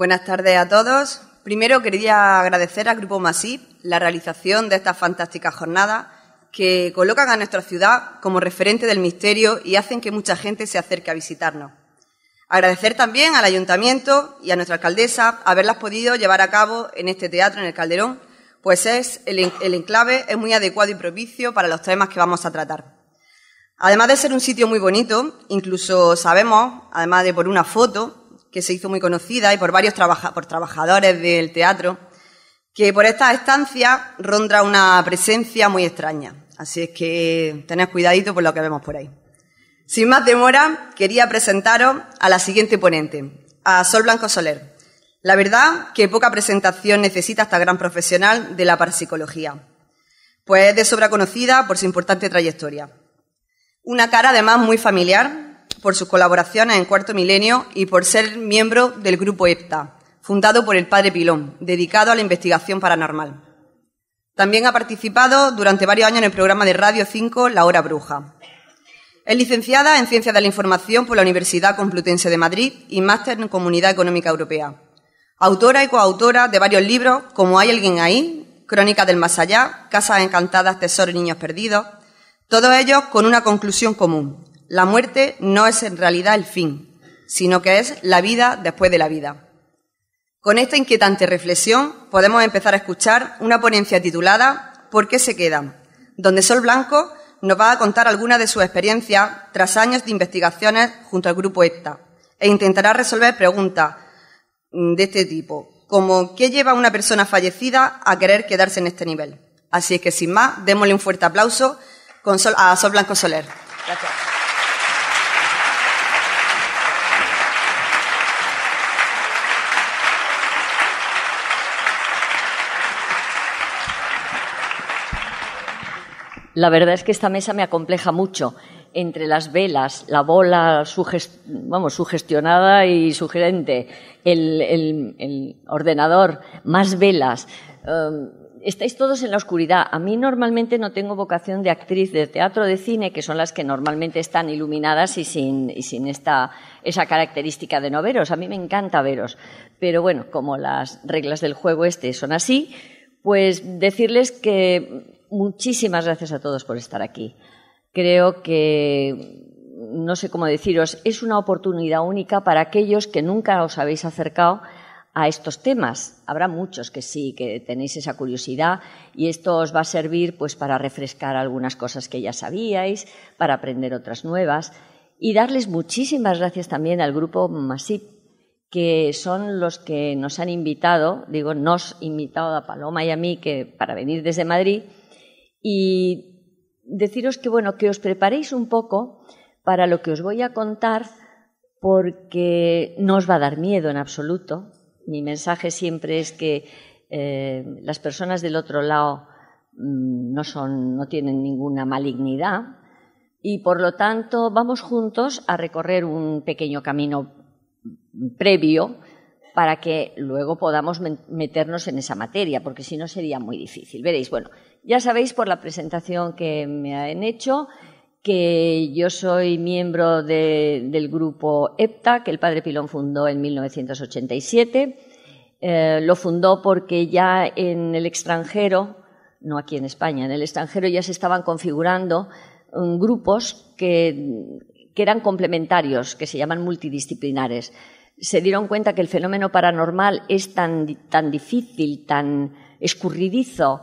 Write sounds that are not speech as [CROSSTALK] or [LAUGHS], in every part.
Buenas tardes a todos. Primero quería agradecer al Grupo Masip la realización de esta fantástica jornada, que colocan a nuestra ciudad como referente del misterio y hacen que mucha gente se acerque a visitarnos. Agradecer también al Ayuntamiento y a nuestra alcaldesa haberlas podido llevar a cabo en este teatro, en el Calderón, pues es el, el enclave es muy adecuado y propicio para los temas que vamos a tratar. Además de ser un sitio muy bonito, incluso sabemos, además de por una foto, que se hizo muy conocida y por varios por trabajadores del teatro, que por esta estancias ronda una presencia muy extraña. Así es que tened cuidadito por lo que vemos por ahí. Sin más demora, quería presentaros a la siguiente ponente, a Sol Blanco Soler. La verdad que poca presentación necesita esta gran profesional de la parapsicología, pues es de sobra conocida por su importante trayectoria. Una cara además muy familiar, por sus colaboraciones en Cuarto Milenio y por ser miembro del Grupo EPTA, fundado por el padre Pilón, dedicado a la investigación paranormal. También ha participado durante varios años en el programa de Radio 5 La Hora Bruja. Es licenciada en Ciencias de la Información por la Universidad Complutense de Madrid y máster en Comunidad Económica Europea. Autora y coautora de varios libros como Hay alguien ahí, Crónica del Más allá, Casas Encantadas, Tesoro y Niños Perdidos, todos ellos con una conclusión común, la muerte no es en realidad el fin, sino que es la vida después de la vida. Con esta inquietante reflexión podemos empezar a escuchar una ponencia titulada ¿Por qué se quedan?, donde Sol Blanco nos va a contar algunas de sus experiencias tras años de investigaciones junto al grupo EPTA e intentará resolver preguntas mm, de este tipo, como ¿qué lleva a una persona fallecida a querer quedarse en este nivel? Así es que sin más, démosle un fuerte aplauso a Sol Blanco Soler. Gracias. La verdad es que esta mesa me acompleja mucho entre las velas, la bola vamos, sugestionada y sugerente, el, ordenador, más velas. Em, estáis todos en la oscuridad. A mí normalmente no tengo vocación de actriz de teatro de cine, que son las que normalmente están iluminadas y sin, esa característica de no veros. A mí me encanta veros. Pero bueno, como las reglas del juego este son así, pues decirles que muchísimas gracias a todos por estar aquí. Creo que, no sé cómo deciros, es una oportunidad única para aquellos que nunca os habéis acercado a estos temas. Habrá muchos que sí, que tenéis esa curiosidad y esto os va a servir pues para refrescar algunas cosas que ya sabíais, para aprender otras nuevas y darles muchísimas gracias también al grupo Masip que son los que nos han invitado, digo, nos invitado a Paloma y a mí que para venir desde Madrid y deciros que bueno, que os preparéis un poco para lo que os voy a contar porque no os va a dar miedo en absoluto. Mi mensaje siempre es que eh, las personas del otro lado mm, no, son, no tienen ninguna malignidad y por lo tanto vamos juntos a recorrer un pequeño camino previo para que luego podamos meternos en esa materia, porque si no sería muy difícil. Veréis, bueno, ya sabéis por la presentación que me han hecho que yo soy miembro del grupo EPTA, que el padre Pilón fundó en 1987. Eh, lo fundó porque ya en el extranjero, no aquí en España, en el extranjero ya se estaban configurando mm, grupos que, eran complementarios, que se llaman multidisciplinares. Se dieron cuenta que el fenómeno paranormal es tan difícil, tan escurridizo,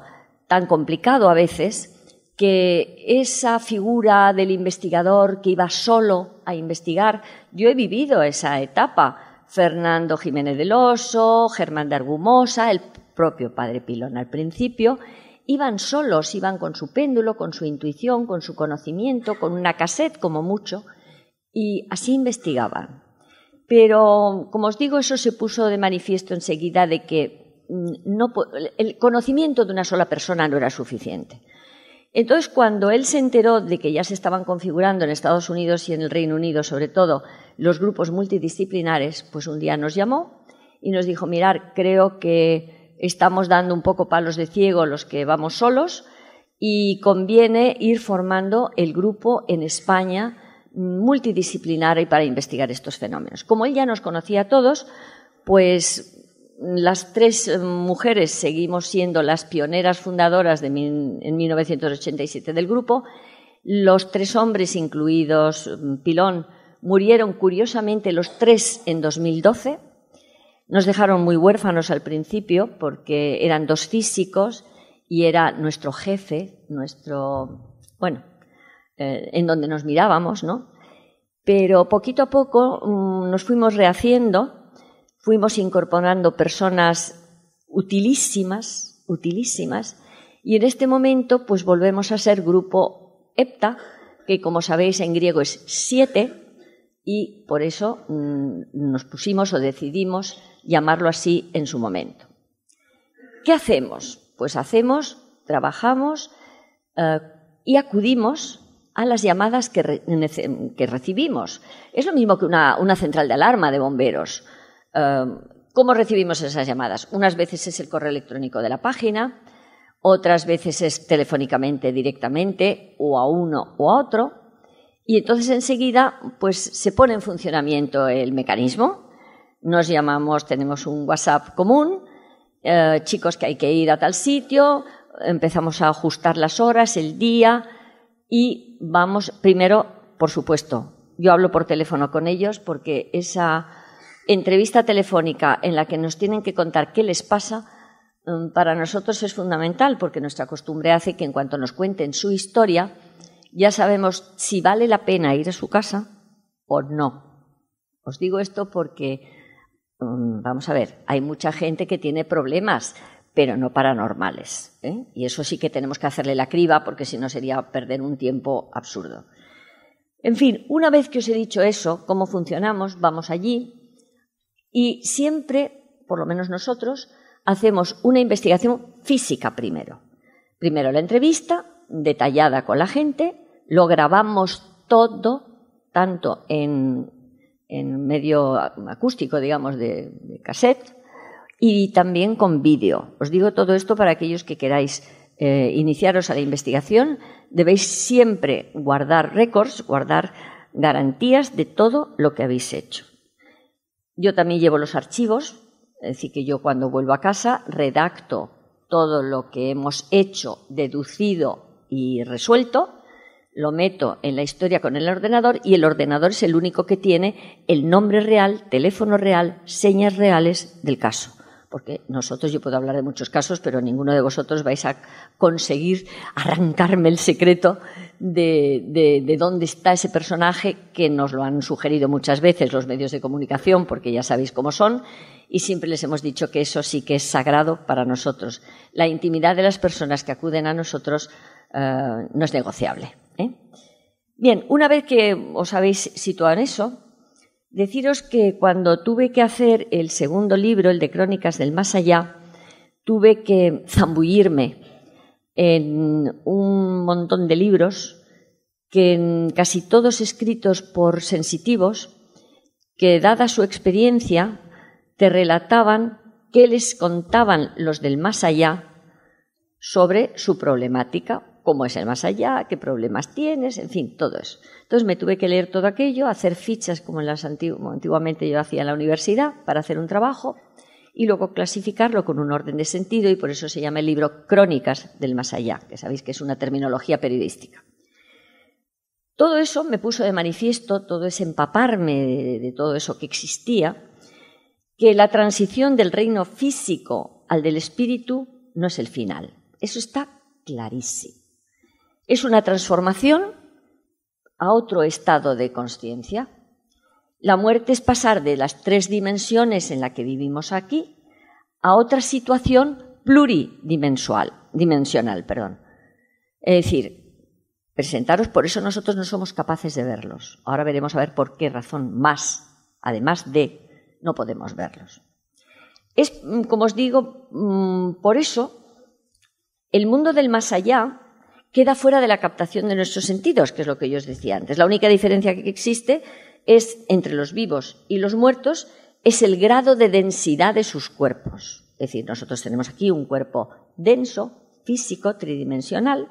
tan complicado a veces, que esa figura del investigador que iba solo a investigar, yo he vivido esa etapa. Fernando Jiménez del Oso, Germán de Argumosa, el propio padre Pilón al principio, iban solos, iban con su péndulo, con su intuición, con su conocimiento, con una cassette como mucho, y así investigaban. Pero, como os digo, eso se puso de manifiesto enseguida de que el conocimiento de una sola persona no era suficiente. Entonces, cuando él se enteró de que ya se estaban configurando en Estados Unidos y en el Reino Unido, sobre todo, los grupos multidisciplinares, pues un día nos llamó y nos dijo, mirar, creo que estamos dando un poco palos de ciego los que vamos solos y conviene ir formando el grupo en España multidisciplinar y para investigar estos fenómenos. Como él ya nos conocía a todos, pues las tres eh, mujeres seguimos siendo las pioneras fundadoras en 1987 del grupo. Los tres hombres, incluidos mm, Pilón, murieron curiosamente los tres en 2012. Nos dejaron muy huérfanos al principio porque eran dos físicos y era nuestro jefe, nuestro, bueno, eh, en donde nos mirábamos, ¿no? Pero poquito a poco mm, nos fuimos rehaciendo fuimos incorporando personas utilísimas, utilísimas, y en este momento pues volvemos a ser grupo Epta, que como sabéis en griego es siete, y por eso mm, nos pusimos o decidimos llamarlo así en su momento. ¿Qué hacemos? Pues hacemos, trabajamos eh, y acudimos a las llamadas que, recibimos. Es lo mismo que una central de alarma de bomberos. ¿Cómo recibimos esas llamadas? Unas veces es el correo electrónico de la página, otras veces es telefónicamente directamente o a uno o a otro. Y entonces enseguida pues se pone en funcionamiento el mecanismo. Nos llamamos, tenemos un WhatsApp común, eh, chicos que hay que ir a tal sitio, empezamos a ajustar las horas, el día y vamos primero, por supuesto, yo hablo por teléfono con ellos porque esa entrevista telefónica en la que nos tienen que contar qué les pasa, mm, para nosotros es fundamental porque nuestra costumbre hace que en cuanto nos cuenten su historia, ya sabemos si vale la pena ir a su casa o no. Os digo esto porque, mm, vamos a ver, hay mucha gente que tiene problemas, pero no paranormales. ¿eh? Y eso sí que tenemos que hacerle la criba porque si no sería perder un tiempo absurdo. En fin, una vez que os he dicho eso, cómo funcionamos, vamos allí, y siempre, por lo menos nosotros, hacemos una investigación física primero. Primero la entrevista, detallada con la gente, lo grabamos todo, tanto en, medio acústico, digamos, de, cassette, y también con vídeo. Os digo todo esto para aquellos que queráis eh, iniciaros a la investigación. Debéis siempre guardar récords, guardar garantías de todo lo que habéis hecho. Yo también llevo los archivos, es decir, que yo cuando vuelvo a casa redacto todo lo que hemos hecho, deducido y resuelto, lo meto en la historia con el ordenador y el ordenador es el único que tiene el nombre real, teléfono real, señas reales del caso. Porque nosotros, yo puedo hablar de muchos casos, pero ninguno de vosotros vais a conseguir arrancarme el secreto de, dónde está ese personaje que nos lo han sugerido muchas veces los medios de comunicación, porque ya sabéis cómo son, y siempre les hemos dicho que eso sí que es sagrado para nosotros. La intimidad de las personas que acuden a nosotros eh, no es negociable. ¿eh? Bien, una vez que os habéis situado en eso, deciros que cuando tuve que hacer el segundo libro, el de Crónicas del Más Allá, tuve que zambullirme en un montón de libros, que casi todos escritos por sensitivos, que dada su experiencia, te relataban qué les contaban los del más allá sobre su problemática, cómo es el más allá, qué problemas tienes, en fin, todo eso. Entonces me tuve que leer todo aquello, hacer fichas como las antiguamente yo hacía en la universidad para hacer un trabajo y luego clasificarlo con un orden de sentido y por eso se llama el libro Crónicas del Más Allá, que sabéis que es una terminología periodística. Todo eso me puso de manifiesto, todo ese empaparme de, todo eso que existía, que la transición del reino físico al del espíritu no es el final. Eso está clarísimo. Es una transformación a otro estado de conciencia, la muerte es pasar de las tres dimensiones en la que vivimos aquí a otra situación pluridimensional. Perdón. Es decir, presentaros, por eso nosotros no somos capaces de verlos. Ahora veremos a ver por qué razón más, además de, no podemos verlos. Es, mm, como os digo, mm, por eso el mundo del más allá queda fuera de la captación de nuestros sentidos, que es lo que yo os decía antes. La única diferencia que existe es entre los vivos y los muertos es el grado de densidad de sus cuerpos. Es decir, nosotros tenemos aquí un cuerpo denso, físico, tridimensional,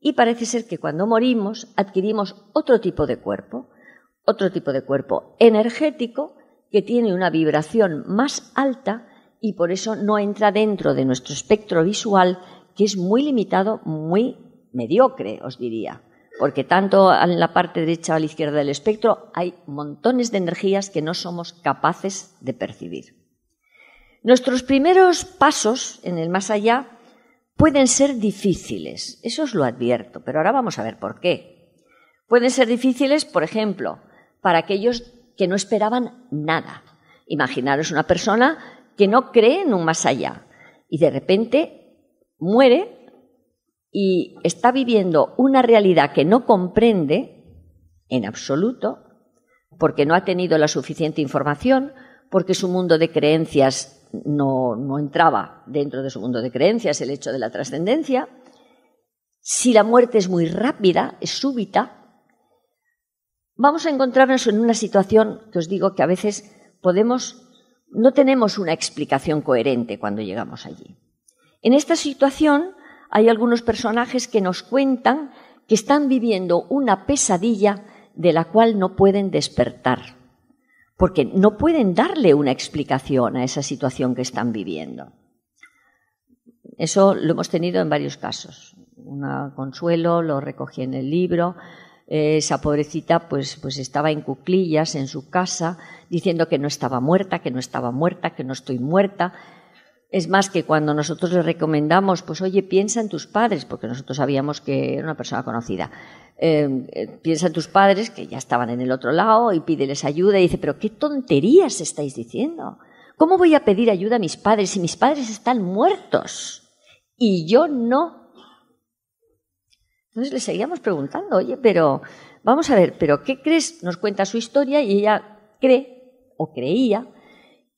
y parece ser que cuando morimos adquirimos otro tipo de cuerpo, otro tipo de cuerpo energético que tiene una vibración más alta y por eso no entra dentro de nuestro espectro visual, que es muy limitado, muy mediocre, os diría porque tanto en la parte derecha o a la izquierda del espectro hay montones de energías que no somos capaces de percibir. Nuestros primeros pasos en el más allá pueden ser difíciles, eso os lo advierto, pero ahora vamos a ver por qué. Pueden ser difíciles, por ejemplo, para aquellos que no esperaban nada. Imaginaros una persona que no cree en un más allá y de repente muere y está viviendo una realidad que no comprende en absoluto, porque no ha tenido la suficiente información, porque su mundo de creencias no, entraba dentro de su mundo de creencias el hecho de la trascendencia, si la muerte es muy rápida, es súbita, vamos a encontrarnos en una situación que os digo que a veces podemos, no tenemos una explicación coherente cuando llegamos allí. En esta situación hay algunos personajes que nos cuentan que están viviendo una pesadilla de la cual no pueden despertar, porque no pueden darle una explicación a esa situación que están viviendo. Eso lo hemos tenido en varios casos. Una consuelo, lo recogí en el libro. esa pobrecita pues, pues estaba en cuclillas en su casa diciendo que no estaba muerta, que no estaba muerta, que no estoy muerta, es más que cuando nosotros le recomendamos, pues oye, piensa en tus padres, porque nosotros sabíamos que era una persona conocida. Em, eh, piensa en tus padres que ya estaban en el otro lado y pídeles ayuda y dice, pero qué tonterías estáis diciendo. ¿Cómo voy a pedir ayuda a mis padres si mis padres están muertos y yo no? Entonces le seguíamos preguntando, oye, pero vamos a ver, pero ¿qué crees? Nos cuenta su historia y ella cree o creía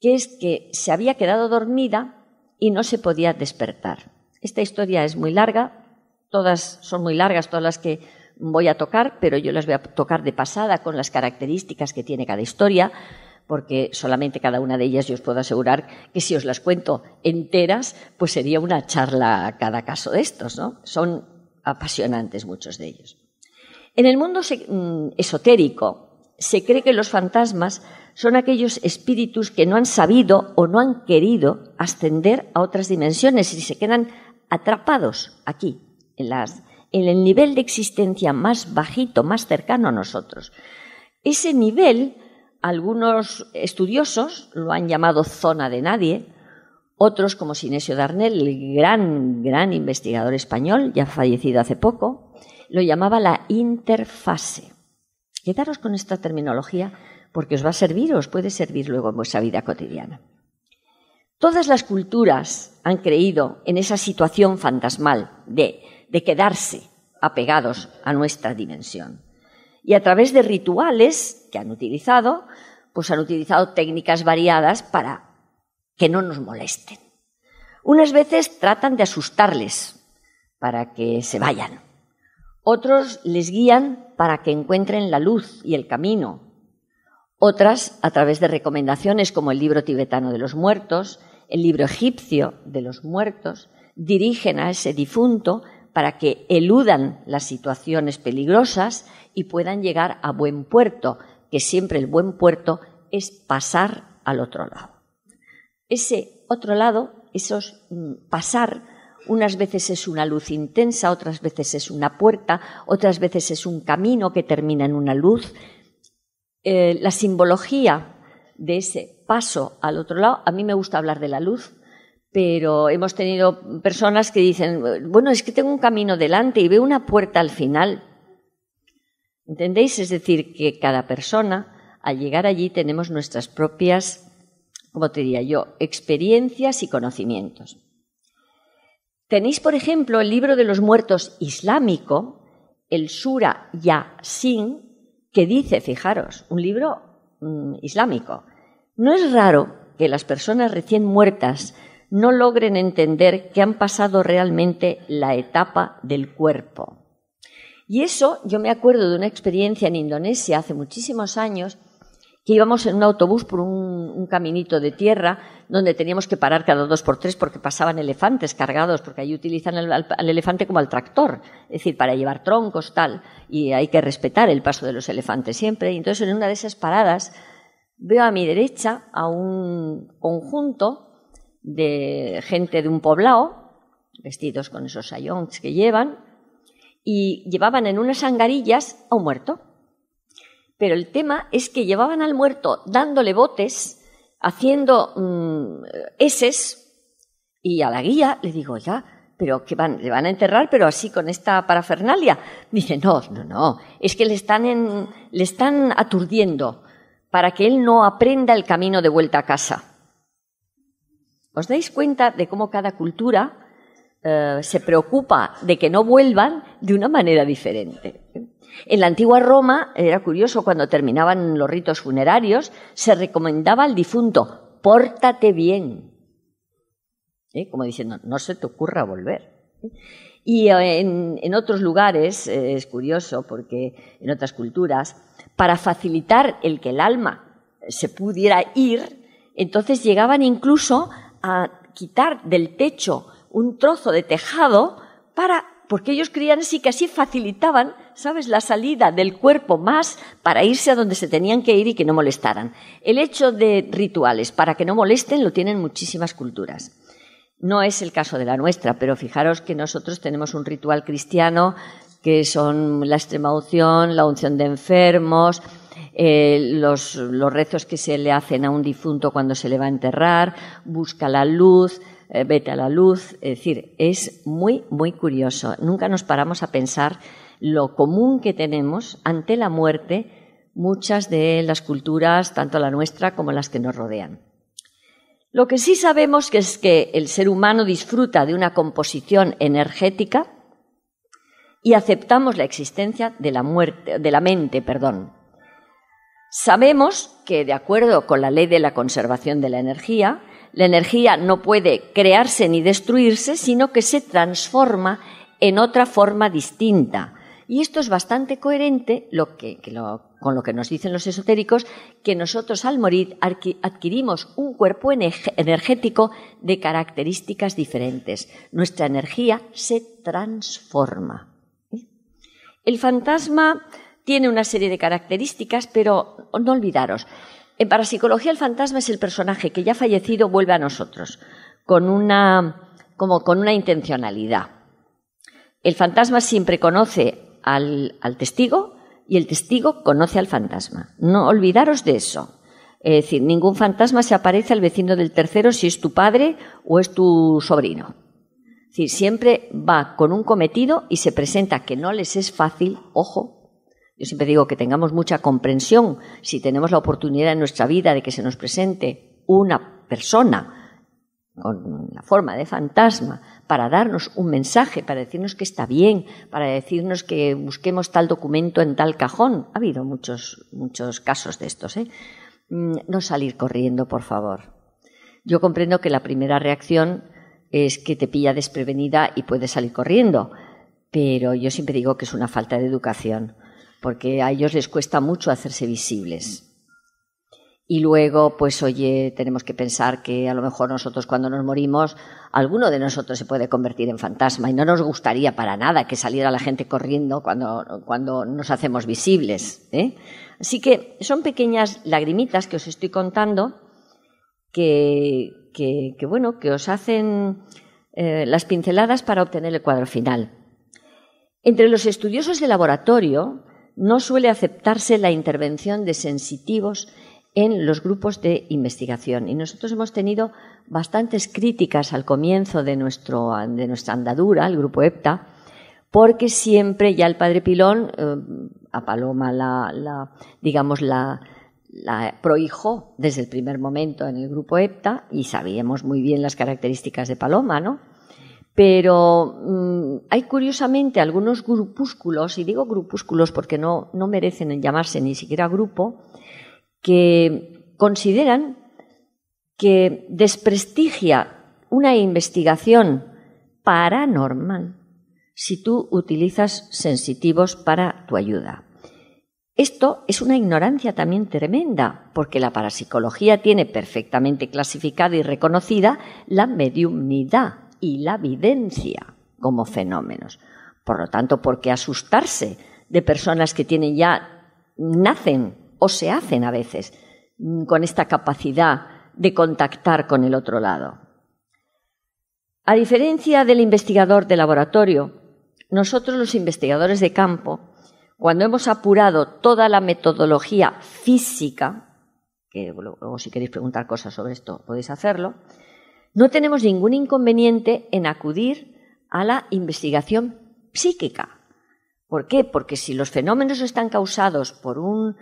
que es que se había quedado dormida y no se podía despertar. Esta historia es muy larga, todas son muy largas, todas las que voy a tocar, pero yo las voy a tocar de pasada con las características que tiene cada historia, porque solamente cada una de ellas yo os puedo asegurar que si os las cuento enteras, pues sería una charla a cada caso de estos, ¿no? Son apasionantes muchos de ellos. En el mundo mm, esotérico se cree que los fantasmas son aquellos espíritus que no han sabido o no han querido ascender a otras dimensiones y se quedan atrapados aquí, en, el nivel de existencia más bajito, más cercano a nosotros. Ese nivel, algunos estudiosos lo han llamado zona de nadie, otros como Sinesio Darnell, el gran, gran investigador español, ya fallecido hace poco, lo llamaba la interfase. Quedaros con esta terminología porque os va a servir o os puede servir luego en vuestra vida cotidiana. Todas las culturas han creído en esa situación fantasmal de, de quedarse apegados a nuestra dimensión. Y a través de rituales que han utilizado, pues han utilizado técnicas variadas para que no nos molesten. Unas veces tratan de asustarles para que se vayan. Otros les guían para que encuentren la luz y el camino otras a través de recomendaciones como el libro tibetano de los muertos, el libro egipcio de los muertos, dirigen a ese difunto para que eludan las situaciones peligrosas y puedan llegar a buen puerto, que siempre el buen puerto es pasar al otro lado. Ese otro lado, esos mm, pasar, unas veces es una luz intensa, otras veces es una puerta, otras veces es un camino que termina en una luz, eh, la simbología de ese paso al otro lado, a mí me gusta hablar de la luz, pero hemos tenido personas que dicen, bueno, es que tengo un camino delante y veo una puerta al final. ¿Entendéis? Es decir, que cada persona, al llegar allí, tenemos nuestras propias, como te diría yo, experiencias y conocimientos. Tenéis, por ejemplo, el libro de los muertos islámico, el Sura sin que dice, fijaros, un libro mm, islámico, no es raro que las personas recién muertas no logren entender que han pasado realmente la etapa del cuerpo. Y eso yo me acuerdo de una experiencia en Indonesia hace muchísimos años que íbamos en un autobús por un, caminito de tierra donde teníamos que parar cada dos por tres porque pasaban elefantes cargados, porque ahí utilizan al, elefante como al tractor, es decir, para llevar troncos, tal, y hay que respetar el paso de los elefantes siempre. Y entonces en una de esas paradas veo a mi derecha a un conjunto de gente de un poblado, vestidos con esos sayons que llevan, y llevaban en unas angarillas a un muerto pero el tema es que llevaban al muerto dándole botes, haciendo mmm, eses, y a la guía le digo, ya, pero que van, le van a enterrar, pero así con esta parafernalia. Dice, no, no, no, es que le están, le están aturdiendo para que él no aprenda el camino de vuelta a casa. ¿Os dais cuenta de cómo cada cultura eh, se preocupa de que no vuelvan de una manera diferente? En la antigua Roma, era curioso, cuando terminaban los ritos funerarios, se recomendaba al difunto, pórtate bien. ¿Eh? Como diciendo, no se te ocurra volver. Y eh, en, otros lugares, eh, es curioso, porque en otras culturas, para facilitar el que el alma se pudiera ir, entonces llegaban incluso a quitar del techo un trozo de tejado para porque ellos creían así que así facilitaban, ¿sabes?, la salida del cuerpo más para irse a donde se tenían que ir y que no molestaran. El hecho de rituales para que no molesten lo tienen muchísimas culturas. No es el caso de la nuestra, pero fijaros que nosotros tenemos un ritual cristiano que son la extrema unción, la unción de enfermos, eh, los rezos que se le hacen a un difunto cuando se le va a enterrar, busca la luz, eh, vete a la luz. Es decir, es muy, muy curioso. Nunca nos paramos a pensar lo común que tenemos ante la muerte muchas de las culturas, tanto la nuestra como las que nos rodean. Lo que sí sabemos que es que el ser humano disfruta de una composición energética y aceptamos la existencia de la muerte, de la mente, perdón. Sabemos que de acuerdo con la ley de la conservación de la energía, la energía no puede crearse ni destruirse, sino que se transforma en otra forma distinta. Y esto es bastante coherente con lo que nos dicen los esotéricos, que nosotros al morir adquirimos un cuerpo energético de características diferentes. Nuestra energía se transforma. ¿Eh? El fantasma tiene una serie de características, pero no olvidaros, en parapsicología, el fantasma es el personaje que ya fallecido vuelve a nosotros, con una, como con una intencionalidad. El fantasma siempre conoce al, al testigo y el testigo conoce al fantasma. No olvidaros de eso. Es decir, ningún fantasma se aparece al vecino del tercero si es tu padre o es tu sobrino. Es decir, siempre va con un cometido y se presenta que no les es fácil, ojo, yo siempre digo que tengamos mucha comprensión si tenemos la oportunidad en nuestra vida de que se nos presente una persona con la forma de fantasma, para darnos un mensaje, para decirnos que está bien, para decirnos que busquemos tal documento en tal cajón. Ha habido muchos, muchos casos de estos. ¿eh? Mm, no salir corriendo, por favor. Yo comprendo que la primera reacción es que te pilla desprevenida y puedes salir corriendo, pero yo siempre digo que es una falta de educación porque a ellos les cuesta mucho hacerse visibles. Y luego, pues oye, tenemos que pensar que a lo mejor nosotros cuando nos morimos, alguno de nosotros se puede convertir en fantasma y no nos gustaría para nada que saliera la gente corriendo cuando, nos hacemos visibles. ¿eh? Así que son pequeñas lagrimitas que os estoy contando que, bueno, que os hacen eh, las pinceladas para obtener el cuadro final. Entre los estudiosos de laboratorio, no suele aceptarse la intervención de sensitivos en los grupos de investigación. Y nosotros hemos tenido bastantes críticas al comienzo de, nuestro, nuestra andadura, el grupo EPTA, porque siempre ya el padre Pilón, eh, a Paloma la, digamos, la, la prohijó desde el primer momento en el grupo EPTA y sabíamos muy bien las características de Paloma, ¿no? pero mm, hay curiosamente algunos grupúsculos, y digo grupúsculos porque no, no merecen llamarse ni siquiera grupo, que consideran que desprestigia una investigación paranormal si tú utilizas sensitivos para tu ayuda. Esto es una ignorancia también tremenda, porque la parapsicología tiene perfectamente clasificada y reconocida la mediumnidad y la evidencia como fenómenos. Por lo tanto, ¿por qué asustarse de personas que tienen ya, nacen o se hacen a veces mm, con esta capacidad de contactar con el otro lado? A diferencia del investigador de laboratorio, nosotros los investigadores de campo, cuando hemos apurado toda la metodología física, que luego si queréis preguntar cosas sobre esto podéis hacerlo, no tenemos ningún inconveniente en acudir a la investigación psíquica. ¿Por qué? Porque si los fenómenos están causados por un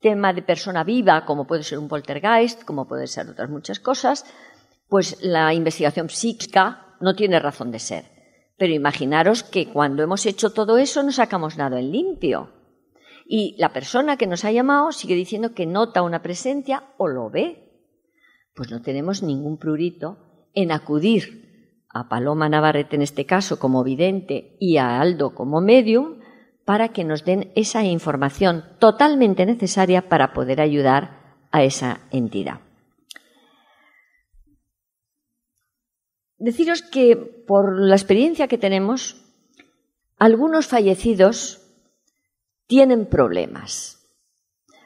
tema de persona viva, como puede ser un poltergeist, como pueden ser otras muchas cosas, pues la investigación psíquica no tiene razón de ser. Pero imaginaros que cuando hemos hecho todo eso no sacamos nada en limpio. Y la persona que nos ha llamado sigue diciendo que nota una presencia o lo ve pues no tenemos ningún prurito en acudir a Paloma Navarrete en este caso como vidente y a Aldo como medium para que nos den esa información totalmente necesaria para poder ayudar a esa entidad. Deciros que por la experiencia que tenemos, algunos fallecidos tienen problemas.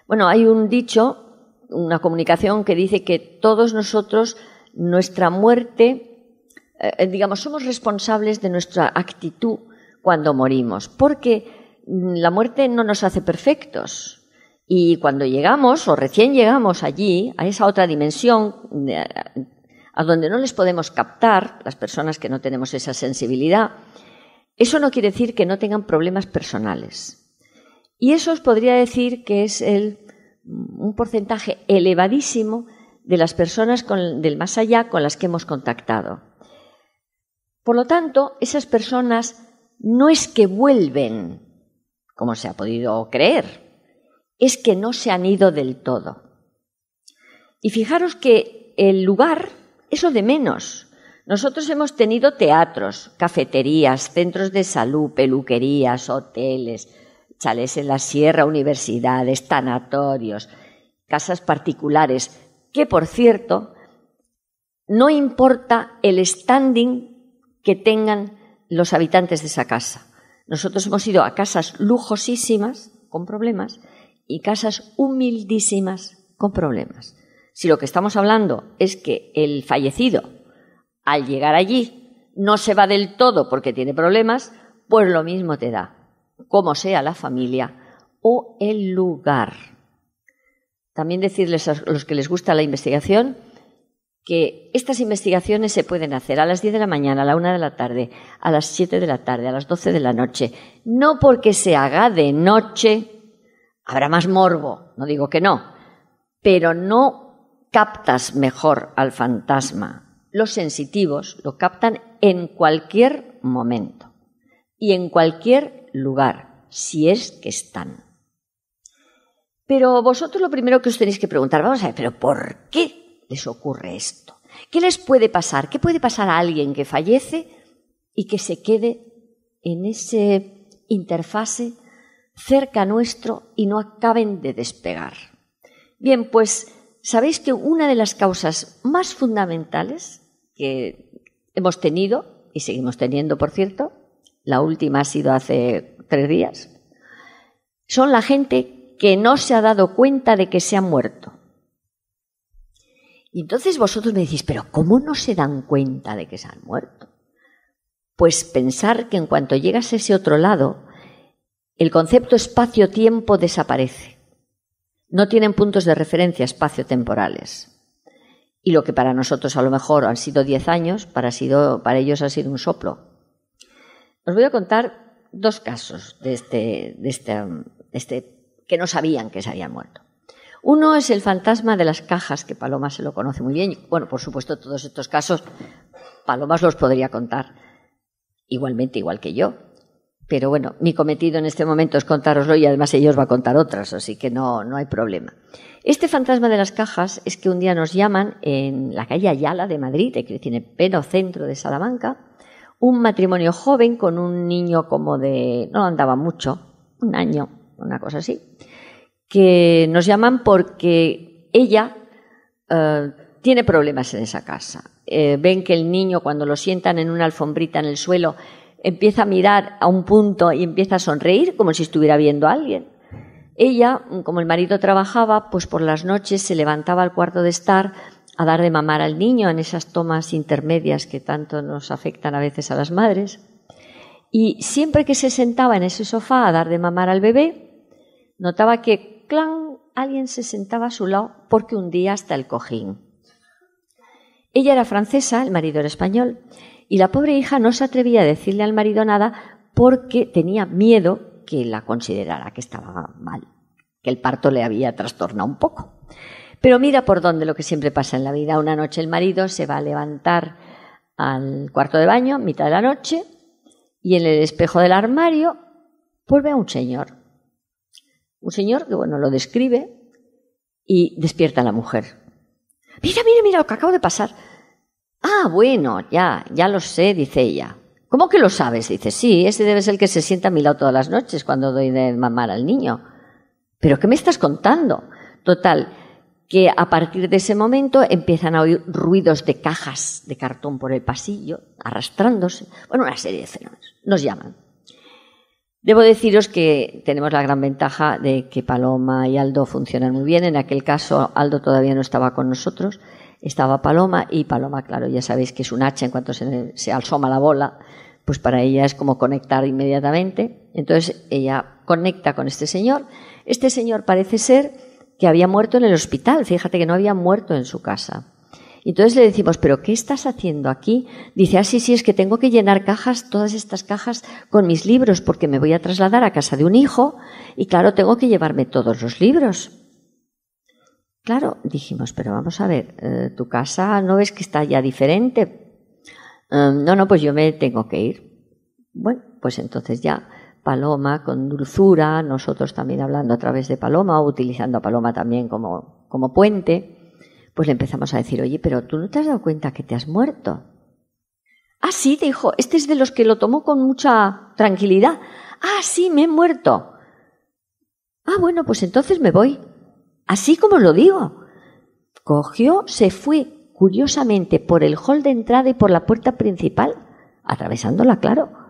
Bueno, hay un dicho una comunicación que dice que todos nosotros, nuestra muerte, eh, digamos, somos responsables de nuestra actitud cuando morimos, porque la muerte no nos hace perfectos. Y cuando llegamos, o recién llegamos allí, a esa otra dimensión, eh, a donde no les podemos captar, las personas que no tenemos esa sensibilidad, eso no quiere decir que no tengan problemas personales. Y eso os podría decir que es el un porcentaje elevadísimo de las personas del más allá con las que hemos contactado. Por lo tanto, esas personas no es que vuelven, como se ha podido creer, es que no se han ido del todo. Y fijaros que el lugar es lo de menos. Nosotros hemos tenido teatros, cafeterías, centros de salud, peluquerías, hoteles, Sales en la sierra, universidades, tanatorios, casas particulares, que por cierto, no importa el standing que tengan los habitantes de esa casa. Nosotros hemos ido a casas lujosísimas, con problemas, y casas humildísimas, con problemas. Si lo que estamos hablando es que el fallecido, al llegar allí, no se va del todo porque tiene problemas, pues lo mismo te da como sea la familia o el lugar. También decirles a los que les gusta la investigación que estas investigaciones se pueden hacer a las 10 de la mañana, a la 1 de la tarde, a las 7 de la tarde, a las 12 de la noche. No porque se haga de noche habrá más morbo, no digo que no, pero no captas mejor al fantasma. Los sensitivos lo captan en cualquier momento y en cualquier lugar, si es que están. Pero vosotros lo primero que os tenéis que preguntar, vamos a ver, pero ¿por qué les ocurre esto? ¿Qué les puede pasar? ¿Qué puede pasar a alguien que fallece y que se quede en ese interfase cerca nuestro y no acaben de despegar? Bien, pues sabéis que una de las causas más fundamentales que hemos tenido, y seguimos teniendo, por cierto, la última ha sido hace tres días, son la gente que no se ha dado cuenta de que se ha muerto. Y entonces vosotros me decís, pero ¿cómo no se dan cuenta de que se han muerto? Pues pensar que en cuanto llegas a ese otro lado, el concepto espacio-tiempo desaparece. No tienen puntos de referencia espacio-temporales. Y lo que para nosotros a lo mejor han sido diez años, para, sido, para ellos ha sido un soplo. Os voy a contar dos casos de este, de este, este que no sabían que se habían muerto. Uno es el fantasma de las cajas, que Paloma se lo conoce muy bien. Bueno, por supuesto, todos estos casos Palomas los podría contar igualmente, igual que yo. Pero bueno, mi cometido en este momento es contaroslo y además ella os va a contar otras, así que no, no hay problema. Este fantasma de las cajas es que un día nos llaman en la calle Ayala de Madrid, que tiene pleno centro de Salamanca, un matrimonio joven con un niño como de, no andaba mucho, un año, una cosa así, que nos llaman porque ella eh, tiene problemas en esa casa. Eh, ven que el niño cuando lo sientan en una alfombrita en el suelo empieza a mirar a un punto y empieza a sonreír como si estuviera viendo a alguien. Ella, como el marido trabajaba, pues por las noches se levantaba al cuarto de estar a dar de mamar al niño en esas tomas intermedias que tanto nos afectan a veces a las madres. Y siempre que se sentaba en ese sofá a dar de mamar al bebé, notaba que, clan, alguien se sentaba a su lado porque hundía hasta el cojín. Ella era francesa, el marido era español, y la pobre hija no se atrevía a decirle al marido nada porque tenía miedo que la considerara que estaba mal, que el parto le había trastornado un poco. Pero mira por dónde lo que siempre pasa en la vida. Una noche el marido se va a levantar al cuarto de baño, mitad de la noche, y en el espejo del armario vuelve a un señor. Un señor que, bueno, lo describe y despierta a la mujer. Mira, mira, mira lo que acabo de pasar. Ah, bueno, ya, ya lo sé, dice ella. ¿Cómo que lo sabes? Dice, sí, ese debe ser el que se sienta a mi lado todas las noches cuando doy de mamar al niño. ¿Pero qué me estás contando? Total, que a partir de ese momento empiezan a oír ruidos de cajas de cartón por el pasillo, arrastrándose, bueno, una serie de fenómenos. Nos llaman. Debo deciros que tenemos la gran ventaja de que Paloma y Aldo funcionan muy bien. En aquel caso, Aldo todavía no estaba con nosotros, estaba Paloma y Paloma, claro, ya sabéis que es un hacha en cuanto se, se asoma la bola, pues para ella es como conectar inmediatamente. Entonces ella conecta con este señor. Este señor parece ser que había muerto en el hospital, fíjate que no había muerto en su casa. entonces le decimos, pero ¿qué estás haciendo aquí? Dice, ah, sí, sí, es que tengo que llenar cajas, todas estas cajas con mis libros, porque me voy a trasladar a casa de un hijo y claro, tengo que llevarme todos los libros. Claro, dijimos, pero vamos a ver, eh, tu casa no ves que está ya diferente. Em, no, no, pues yo me tengo que ir. Bueno, pues entonces ya Paloma con dulzura, nosotros también hablando a través de Paloma o utilizando a Paloma también como, como puente, pues le empezamos a decir, oye, pero tú no te has dado cuenta que te has muerto. Ah, sí, dijo, este es de los que lo tomó con mucha tranquilidad. Ah, sí, me he muerto. Ah, bueno, pues entonces me voy. Así como lo digo. Cogió, se fue curiosamente por el hall de entrada y por la puerta principal, atravesándola, claro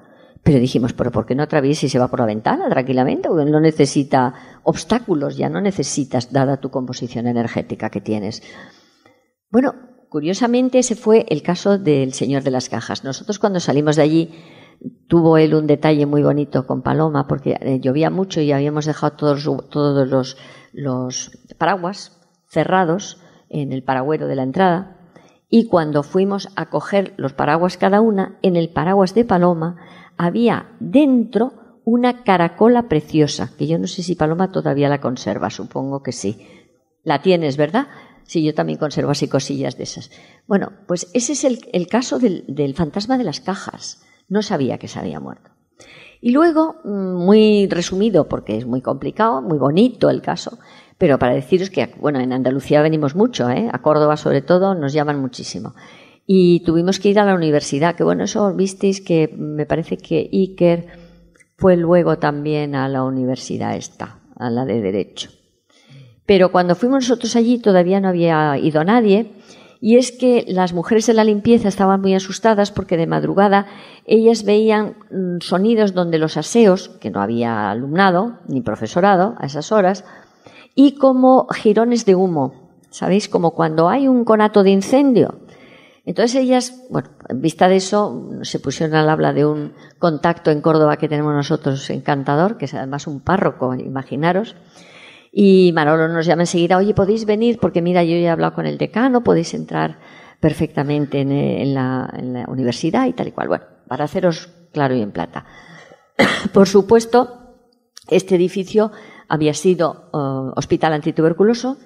pero dijimos, pero ¿por qué no atraviesa y se va por la ventana tranquilamente? no necesita obstáculos, ya no necesitas, dada tu composición energética que tienes. Bueno, curiosamente ese fue el caso del señor de las cajas. Nosotros cuando salimos de allí tuvo él un detalle muy bonito con Paloma porque eh, llovía mucho y habíamos dejado todos, los, los paraguas cerrados en el paragüero de la entrada y cuando fuimos a coger los paraguas cada una, en el paraguas de Paloma había dentro una caracola preciosa, que yo no sé si Paloma todavía la conserva, supongo que sí. La tienes, ¿verdad? Sí, yo también conservo así cosillas de esas. Bueno, pues ese es el, caso del, fantasma de las cajas. No sabía que se había muerto. Y luego, mm, muy resumido, porque es muy complicado, muy bonito el caso, pero para deciros que, bueno, en Andalucía venimos mucho, ¿eh? a Córdoba sobre todo, nos llaman muchísimo y tuvimos que ir a la universidad, que bueno, eso visteis que me parece que Iker fue luego también a la universidad esta, a la de Derecho. Pero cuando fuimos nosotros allí todavía no había ido nadie, y es que las mujeres de la limpieza estaban muy asustadas porque de madrugada ellas veían mm, sonidos donde los aseos, que no había alumnado ni profesorado a esas horas, y como jirones de humo. ¿Sabéis? Como cuando hay un conato de incendio, entonces ellas, bueno, en vista de eso, se pusieron al habla de un contacto en Córdoba que tenemos nosotros, encantador, que es además un párroco, imaginaros. Y Manolo nos llama enseguida, oye, podéis venir, porque mira, yo ya he hablado con el decano, podéis entrar perfectamente en, eh, la, universidad y tal y cual. Bueno, para haceros claro y en plata. [COUGHS] Por supuesto, este edificio había sido eh, hospital antituberculoso,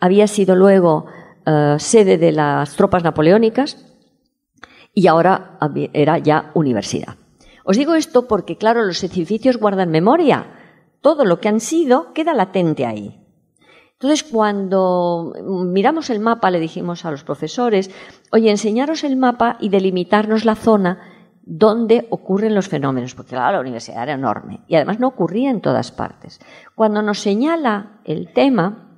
había sido luego eh, sede de las tropas napoleónicas y ahora era ya universidad. Os digo esto porque, claro, los edificios guardan memoria. Todo lo que han sido queda latente ahí. Entonces, cuando miramos el mapa, le dijimos a los profesores, oye, enseñaros el mapa y delimitarnos la zona donde ocurren los fenómenos, porque la universidad era enorme y además no ocurría en todas partes. Cuando nos señala el tema,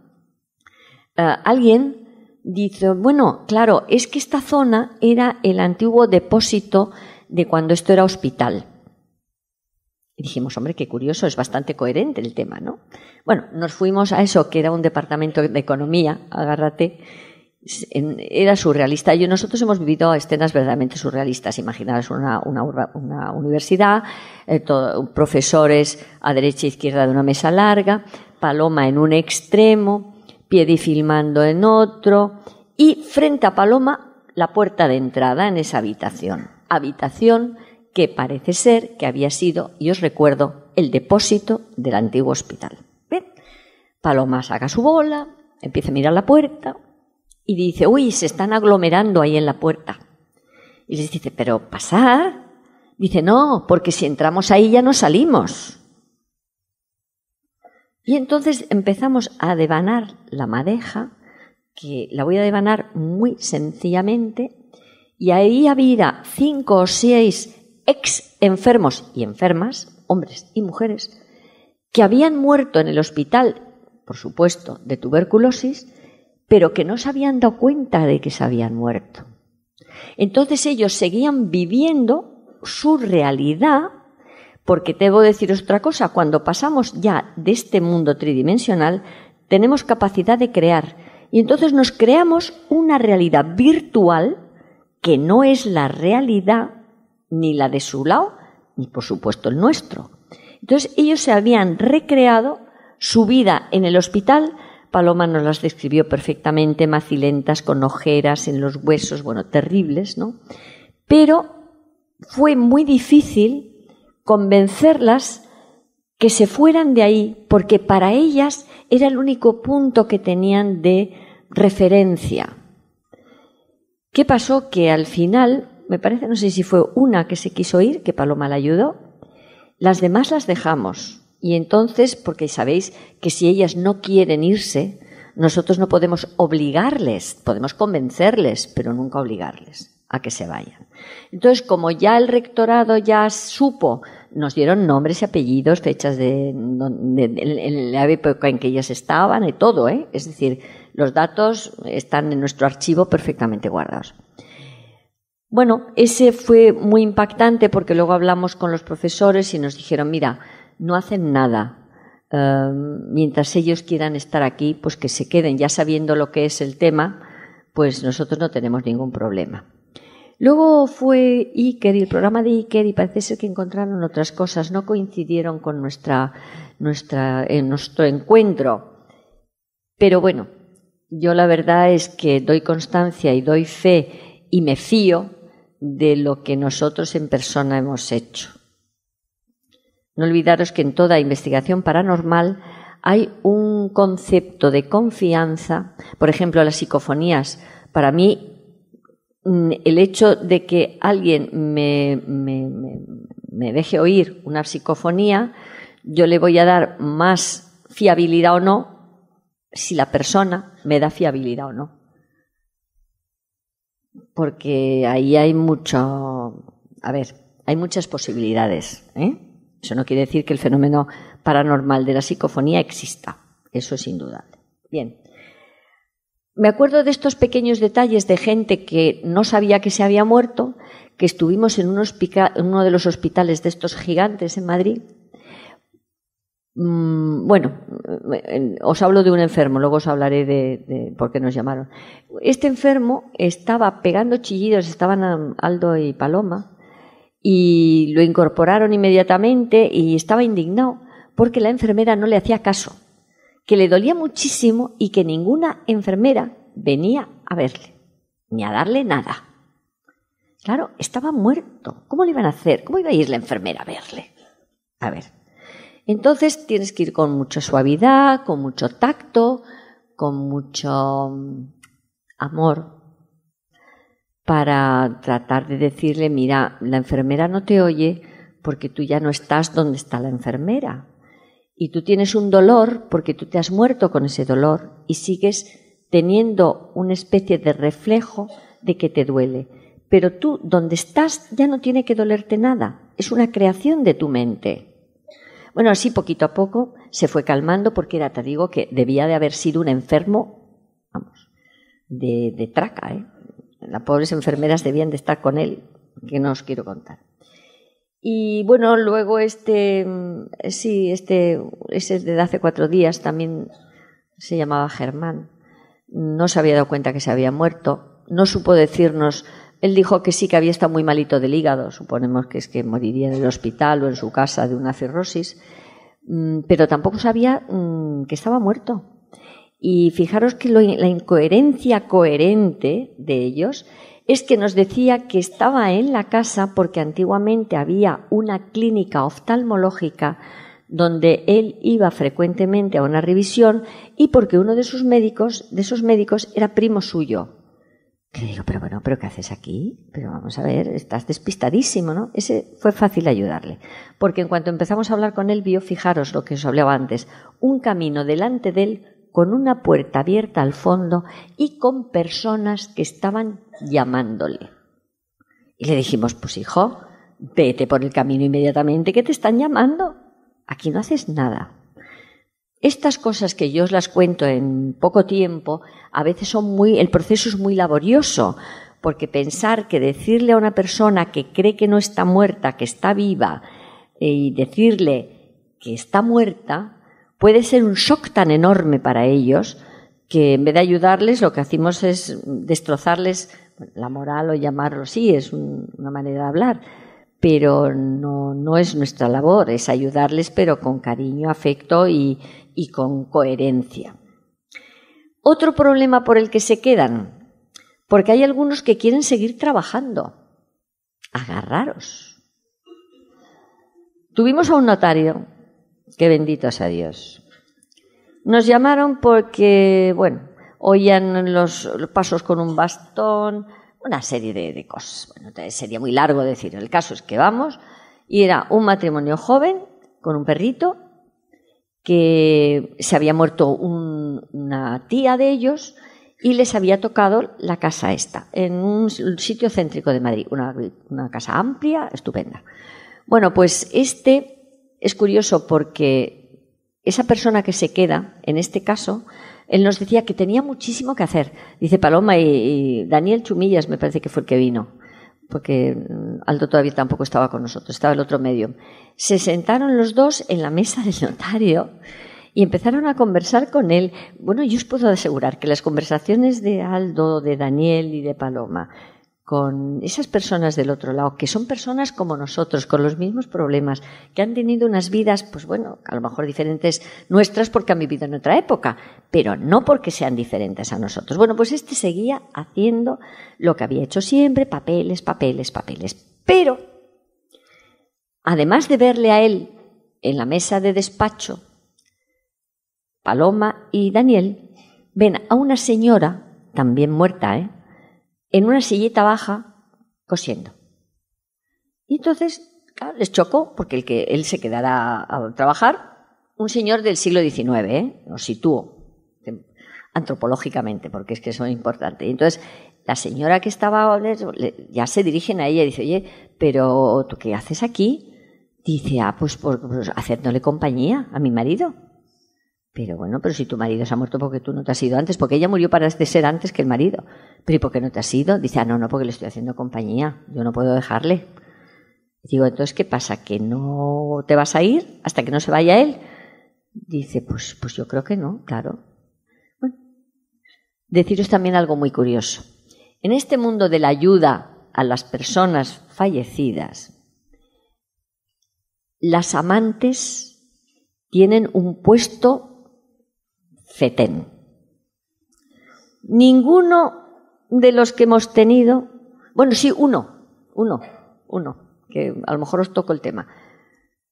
eh, alguien dice, bueno, claro, es que esta zona era el antiguo depósito de cuando esto era hospital. Y dijimos, hombre, qué curioso, es bastante coherente el tema, ¿no? Bueno, nos fuimos a eso, que era un departamento de economía, agárrate, era surrealista. Y nosotros hemos vivido escenas verdaderamente surrealistas. Imaginaros una, universidad, eh, profesores a derecha e izquierda de una mesa larga, paloma en un extremo, filmando en otro y frente a Paloma la puerta de entrada en esa habitación. Habitación que parece ser que había sido, y os recuerdo, el depósito del antiguo hospital. ¿Ven? Paloma saca su bola, empieza a mirar la puerta y dice, uy, se están aglomerando ahí en la puerta. Y les dice, pero pasar. Dice, no, porque si entramos ahí ya no salimos. Y entonces empezamos a devanar la madeja, que la voy a devanar muy sencillamente, y ahí había cinco o seis ex enfermos y enfermas, hombres y mujeres, que habían muerto en el hospital, por supuesto, de tuberculosis, pero que no se habían dado cuenta de que se habían muerto. Entonces ellos seguían viviendo su realidad porque te debo decir otra cosa, cuando pasamos ya de este mundo tridimensional, tenemos capacidad de crear. Y entonces nos creamos una realidad virtual que no es la realidad ni la de su lado, ni por supuesto el nuestro. Entonces ellos se habían recreado su vida en el hospital. Paloma nos las describió perfectamente, macilentas, con ojeras en los huesos, bueno, terribles, ¿no? Pero fue muy difícil convencerlas que se fueran de ahí, porque para ellas era el único punto que tenían de referencia. ¿Qué pasó? Que al final, me parece, no sé si fue una que se quiso ir, que Paloma la ayudó, las demás las dejamos. Y entonces, porque sabéis que si ellas no quieren irse, nosotros no podemos obligarles, podemos convencerles, pero nunca obligarles a que se vayan. Entonces, como ya el rectorado ya supo nos dieron nombres y apellidos, fechas de, la época en que ellas estaban y todo, ¿eh? Es decir, los datos están en nuestro archivo perfectamente guardados. Bueno, ese fue muy impactante porque luego hablamos con los profesores y nos dijeron, mira, no hacen nada. Em, mientras ellos quieran estar aquí, pues que se queden, ya sabiendo lo que es el tema, pues nosotros no tenemos ningún problema. Luego fue Iker y el programa de Iker y parece ser que encontraron otras cosas, no coincidieron con nuestro encuentro. Pero bueno, yo la verdad es que doy constancia y doy fe y me fío de lo que nosotros en persona hemos hecho. No olvidaros que en toda investigación paranormal hay un concepto de confianza, por ejemplo, las psicofonías. Para mí Mm, el hecho de que alguien me, deje oír una psicofonía, yo le voy a dar más fiabilidad o no si la persona me da fiabilidad o no. Porque ahí hay mucho... A ver, hay muchas posibilidades. ¿eh? Eso no quiere decir que el fenómeno paranormal de la psicofonía exista. Eso es indudable. Bien me acuerdo de estos pequeños detalles de gente que no sabía que se había muerto, que estuvimos en, uno de los hospitales de estos gigantes en Madrid. Mm, bueno, os hablo de un enfermo, luego os hablaré de, de por qué nos llamaron. Este enfermo estaba pegando chillidos, estaban Aldo y Paloma, y lo incorporaron inmediatamente y estaba indignado porque la enfermera no le hacía caso que le dolía muchísimo y que ninguna enfermera venía a verle, ni a darle nada. Claro, estaba muerto. ¿Cómo le iban a hacer? ¿Cómo iba a ir la enfermera a verle? A ver. Entonces tienes que ir con mucha suavidad, con mucho tacto, con mucho mm, amor para tratar de decirle, mira, la enfermera no te oye porque tú ya no estás donde está la enfermera y tú tienes un dolor porque tú te has muerto con ese dolor y sigues teniendo una especie de reflejo de que te duele. Pero tú, donde estás, ya no tiene que dolerte nada. Es una creación de tu mente. Bueno, así poquito a poco se fue calmando porque era, te digo, que debía de haber sido un enfermo, vamos, de, de traca, ¿eh? Las pobres enfermeras debían de estar con él, que no os quiero contar. Y bueno, luego este, mm, eh, sí, este, ese de hace cuatro días también se llamaba Germán. No se había dado cuenta que se había muerto. No supo decirnos. Él dijo que sí que había estado muy malito del hígado. Suponemos que es que moriría en el hospital o en su casa de una cirrosis. Mm, pero tampoco sabía mm, que estaba muerto. Y fijaros que la incoherencia coherente de ellos es que nos decía que estaba en la casa porque antiguamente había una clínica oftalmológica donde él iba frecuentemente a una revisión y porque uno de sus médicos, de esos médicos, era primo suyo. Que digo, pero bueno, pero ¿qué haces aquí? Pero vamos a ver, estás despistadísimo, ¿no? Ese fue fácil ayudarle. Porque en cuanto empezamos a hablar con él, vio, fijaros lo que os hablaba antes, un camino delante de él con una puerta abierta al fondo y con personas que estaban llamándole. Y le dijimos, pues hijo, vete por el camino inmediatamente que te están llamando. Aquí no haces nada. Estas cosas que yo os las cuento en poco tiempo, a veces son muy, el proceso es muy laborioso, porque pensar que decirle a una persona que cree que no está muerta, que está viva, eh, y decirle que está muerta, puede ser un shock tan enorme para ellos que en vez de ayudarles lo que hacemos es destrozarles la moral o llamarlo sí, es una manera de hablar, pero no, es nuestra labor, es ayudarles pero con cariño, afecto y, y con coherencia. Otro problema por el que se quedan, porque hay algunos que quieren seguir trabajando. Agarraros. Tuvimos a un notario, que bendito sea Dios. Nos llamaron porque, bueno, oían los, pasos con un bastón, una serie de, cosas. Bueno, sería muy largo decirlo... El caso es que vamos y era un matrimonio joven con un perrito que se había muerto una tía de ellos y les había tocado la casa esta, en un sitio céntrico de Madrid, una casa amplia, estupenda. Bueno, pues este es curioso porque esa persona que se queda, en este caso, él nos decía que tenía muchísimo que hacer. Dice Paloma y, Daniel Chumillas, me parece que fue el que vino, porque mm, Aldo todavía tampoco estaba con nosotros, estaba el otro medio. Se sentaron los dos en la mesa del notario y empezaron a conversar con él. Bueno, yo os puedo asegurar que las conversaciones de Aldo, de Daniel y de Paloma con esas personas del otro lado, que son personas como nosotros, con los mismos problemas, que han tenido unas vidas, pues bueno, a lo mejor diferentes nuestras porque han vivido en otra época, pero no porque sean diferentes a nosotros. Bueno, pues este seguía haciendo lo que había hecho siempre, papeles, papeles, papeles. Pero, además de verle a él en la mesa de despacho, Paloma y Daniel ven a una señora, también muerta, ¿eh? en una silleta baja cosiendo. Y entonces les chocó, porque el que él se quedara a trabajar, un señor del siglo XIX, ¿eh? nos situó antropológicamente, porque es que eso es importante. Y entonces la señora que estaba, ya se dirigen a ella y dice, oye, pero ¿tú qué haces aquí? Dice, ah, pues por, haciéndole compañía a mi marido. Pero bueno, pero si tu marido se ha muerto porque tú no te has ido antes, porque ella murió para este ser antes que el marido. Pero ¿y por qué no te has ido? Dice, ah, no, no, porque le estoy haciendo compañía, yo no puedo dejarle. Digo, entonces, ¿qué pasa? ¿Que no te vas a ir hasta que no se vaya él? Dice, pues, pues yo creo que no, claro. Bueno, deciros también algo muy curioso. En este mundo de la ayuda a las personas fallecidas, las amantes tienen un puesto Ninguno de los que hemos tenido, bueno, sí, uno, uno, uno, que a lo mejor os toco el tema.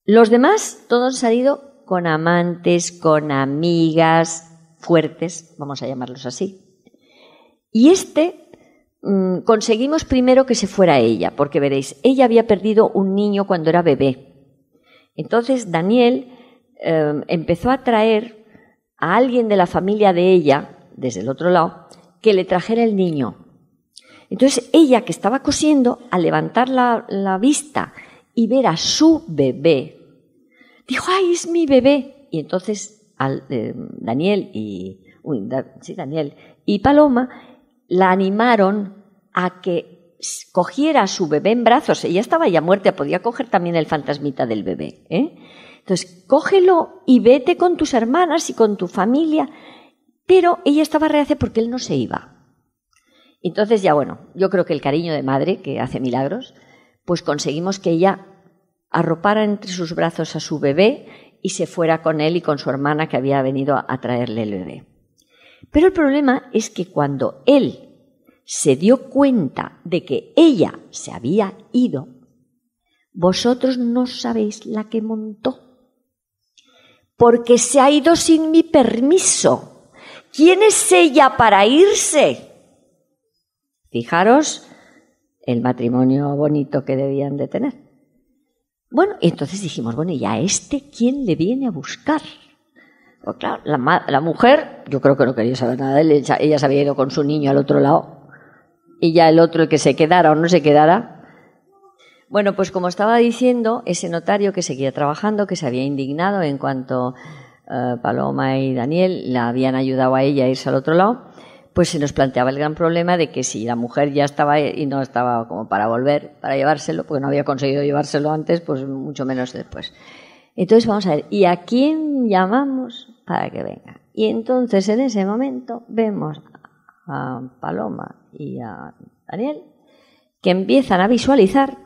Los demás, todos han salido con amantes, con amigas fuertes, vamos a llamarlos así. Y este mm, conseguimos primero que se fuera ella, porque veréis, ella había perdido un niño cuando era bebé. Entonces Daniel eh, empezó a traer a alguien de la familia de ella, desde el otro lado, que le trajera el niño. Entonces ella, que estaba cosiendo, al levantar la, vista y ver a su bebé, dijo, ay, es mi bebé. Y entonces eh, Daniel y... sí, Daniel y Paloma la animaron a que cogiera a su bebé en brazos. Ella estaba ya muerta, podía coger también el fantasmita del bebé. ¿eh? Entonces, cógelo y vete con tus hermanas y con tu familia. Pero ella estaba reacia porque él no se iba. Entonces ya bueno, yo creo que el cariño de madre, que hace milagros, pues conseguimos que ella arropara entre sus brazos a su bebé y se fuera con él y con su hermana que había venido a traerle el bebé. Pero el problema es que cuando él se dio cuenta de que ella se había ido, vosotros no sabéis la que montó porque se ha ido sin mi permiso. ¿Quién es ella para irse? Fijaros el matrimonio bonito que debían de tener. Bueno, entonces dijimos, bueno, ¿y a este quién le viene a buscar? Pues claro, la, la, mujer, yo creo que no quería saber nada de él, ella se había ido con su niño al otro lado, y ya el otro, el que se quedara o no se quedara, bueno, pues como estaba diciendo, ese notario que seguía trabajando, que se había indignado en cuanto eh, Paloma y Daniel la habían ayudado a ella a irse al otro lado, pues se nos planteaba el gran problema de que si la mujer ya estaba y no estaba como para volver, para llevárselo, porque no había conseguido llevárselo antes, pues mucho menos después. Entonces vamos a ver, ¿y a quién llamamos para que venga? Y entonces en ese momento vemos a Paloma y a Daniel que empiezan a visualizar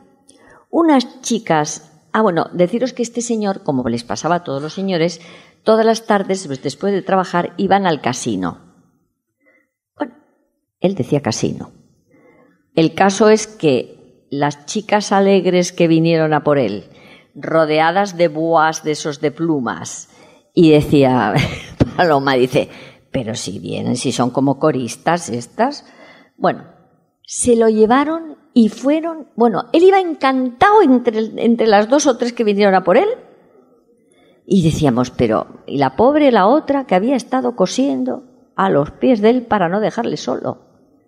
unas chicas, ah bueno, deciros que este señor, como les pasaba a todos los señores, todas las tardes pues, después de trabajar iban al casino. Bueno, él decía casino. El caso es que las chicas alegres que vinieron a por él, rodeadas de boas de esos de plumas, y decía, [LAUGHS] Paloma dice, pero si vienen, si son como coristas estas, bueno, se lo llevaron y fueron, bueno, él iba encantado entre, entre las dos o tres que vinieron a por él. Y decíamos, pero, ¿y la pobre, la otra, que había estado cosiendo a los pies de él para no dejarle solo?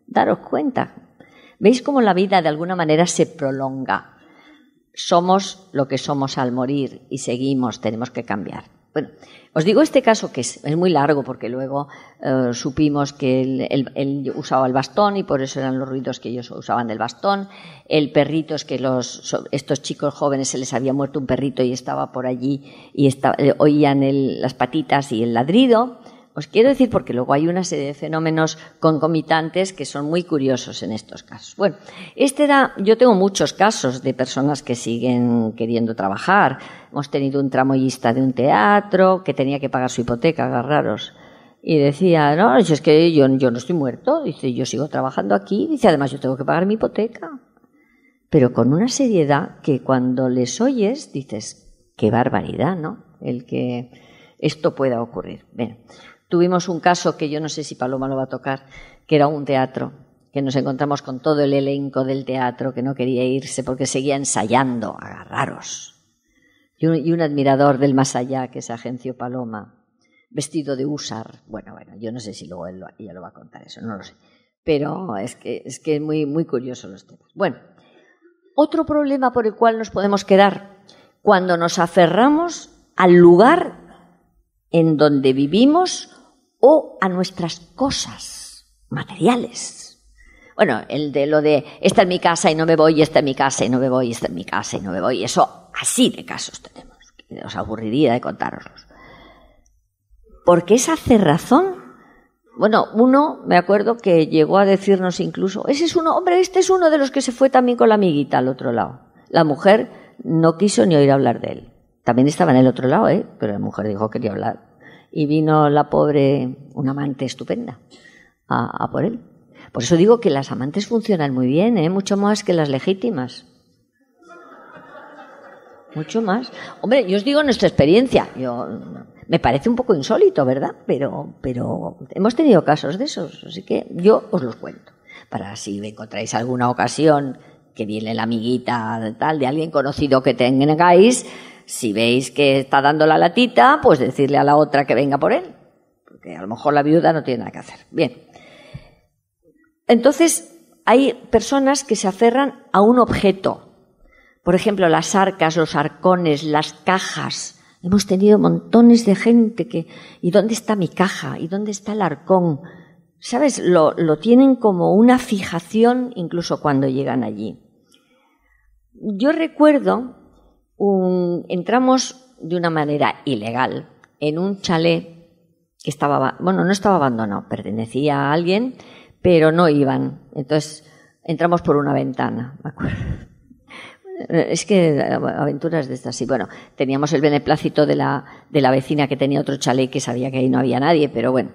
Daros cuenta. ¿Veis cómo la vida de alguna manera se prolonga? Somos lo que somos al morir y seguimos, tenemos que cambiar. Bueno, os digo este caso que es, muy largo porque luego eh, supimos que él, usaba el bastón y por eso eran los ruidos que ellos usaban del bastón. El perrito es que los, estos chicos jóvenes se les había muerto un perrito y estaba por allí y eh, oían las patitas y el ladrido. Os quiero decir porque luego hay una serie de fenómenos concomitantes que son muy curiosos en estos casos. Bueno, este era, yo tengo muchos casos de personas que siguen queriendo trabajar. Hemos tenido un tramoyista de un teatro que tenía que pagar su hipoteca, agarraros. Y decía, no, es que yo, yo no estoy muerto, dice, yo sigo trabajando aquí, dice, además yo tengo que pagar mi hipoteca. Pero con una seriedad que cuando les oyes dices, qué barbaridad, ¿no? El que esto pueda ocurrir. Bueno, Tuvimos un caso que yo no sé si Paloma lo va a tocar, que era un teatro, que nos encontramos con todo el elenco del teatro que no quería irse porque seguía ensayando, agarraros. Y un, admirador del más allá, que es Agencio Paloma, vestido de usar. Bueno, bueno, yo no sé si luego él ya ella lo va a contar eso, no lo sé. Pero es que es que muy, muy curioso los temas. Bueno, otro problema por el cual nos podemos quedar cuando nos aferramos al lugar en donde vivimos o a nuestras cosas materiales. Bueno, el de lo de esta es mi casa y no me voy, esta es mi casa y no me voy, esta es mi casa y no me voy, eso así de casos tenemos, que os aburriría de contároslos. Porque esa cerrazón, bueno, uno, me acuerdo que llegó a decirnos incluso, ese es uno, hombre, este es uno de los que se fue también con la amiguita al otro lado. La mujer no quiso ni oír hablar de él. También estaba en el otro lado, ¿eh? pero la mujer dijo que quería hablar y vino la pobre, una amante estupenda, a, por él. Por eso digo que las amantes funcionan muy bien, ¿eh? mucho más que las legítimas. Mucho más. Hombre, yo os digo nuestra experiencia. Yo, me parece un poco insólito, ¿verdad? Pero, pero hemos tenido casos de esos, así que yo os los cuento. Para si encontráis alguna ocasión que viene la amiguita tal, de alguien conocido que tengáis, si veis que está dando la latita, pues decirle a la otra que venga por él, porque a lo mejor la viuda no tiene nada que hacer. Bien. Entonces, hay personas que se aferran a un objeto. Por ejemplo, las arcas, los arcones, las cajas. Hemos tenido montones de gente que, ¿y dónde está mi caja? ¿Y dónde está el arcón? ¿Sabes? Lo, lo tienen como una fijación incluso cuando llegan allí. Yo recuerdo entramos de una manera ilegal en un chalet que estaba, bueno, no estaba abandonado, pertenecía a alguien, pero no iban. Entonces entramos por una ventana, Es que eh, aventuras de estas, sí. Bueno, teníamos el beneplácito de la, de la vecina que tenía otro chalet que sabía que ahí no había nadie, pero bueno.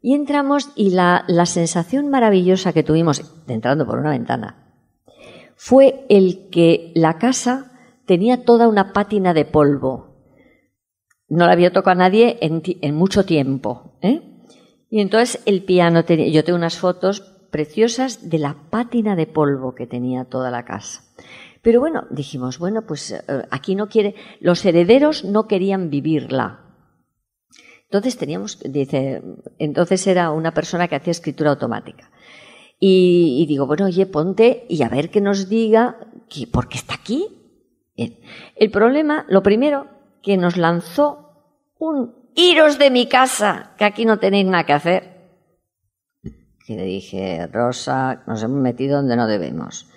Y entramos y la, la sensación maravillosa que tuvimos entrando por una ventana fue el que la casa tenía toda una pátina de polvo. No la había tocado a nadie en, mucho tiempo. ¿eh? Y entonces el piano tenía, yo tengo unas fotos preciosas de la pátina de polvo que tenía toda la casa. Pero bueno, dijimos, bueno, pues eh, aquí no quiere, los herederos no querían vivirla. Entonces teníamos, dice, entonces era una persona que hacía escritura automática. Y, digo, bueno, oye, ponte y a ver qué nos diga que, por qué está aquí. Bien. El problema, lo primero, que nos lanzó un iros de mi casa, que aquí no tenéis nada que hacer. Que le dije, Rosa, nos hemos metido donde no debemos.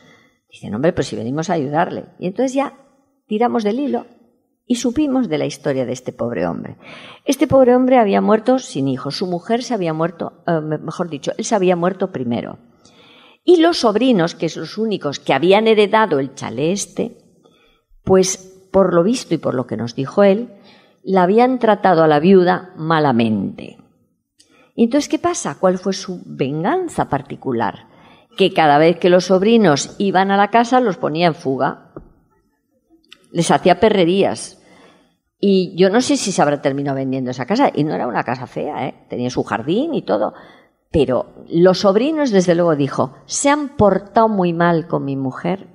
Dice, hombre, pues si venimos a ayudarle. Y entonces ya tiramos del hilo y supimos de la historia de este pobre hombre. Este pobre hombre había muerto sin hijos, su mujer se había muerto, eh, mejor dicho, él se había muerto primero. Y los sobrinos, que son los únicos que habían heredado el chaleste. este, pues por lo visto y por lo que nos dijo él, la habían tratado a la viuda malamente. Entonces, ¿qué pasa? ¿Cuál fue su venganza particular? Que cada vez que los sobrinos iban a la casa los ponía en fuga, les hacía perrerías. Y yo no sé si se habrá terminado vendiendo esa casa, y no era una casa fea, ¿eh? tenía su jardín y todo. Pero los sobrinos, desde luego, dijo, se han portado muy mal con mi mujer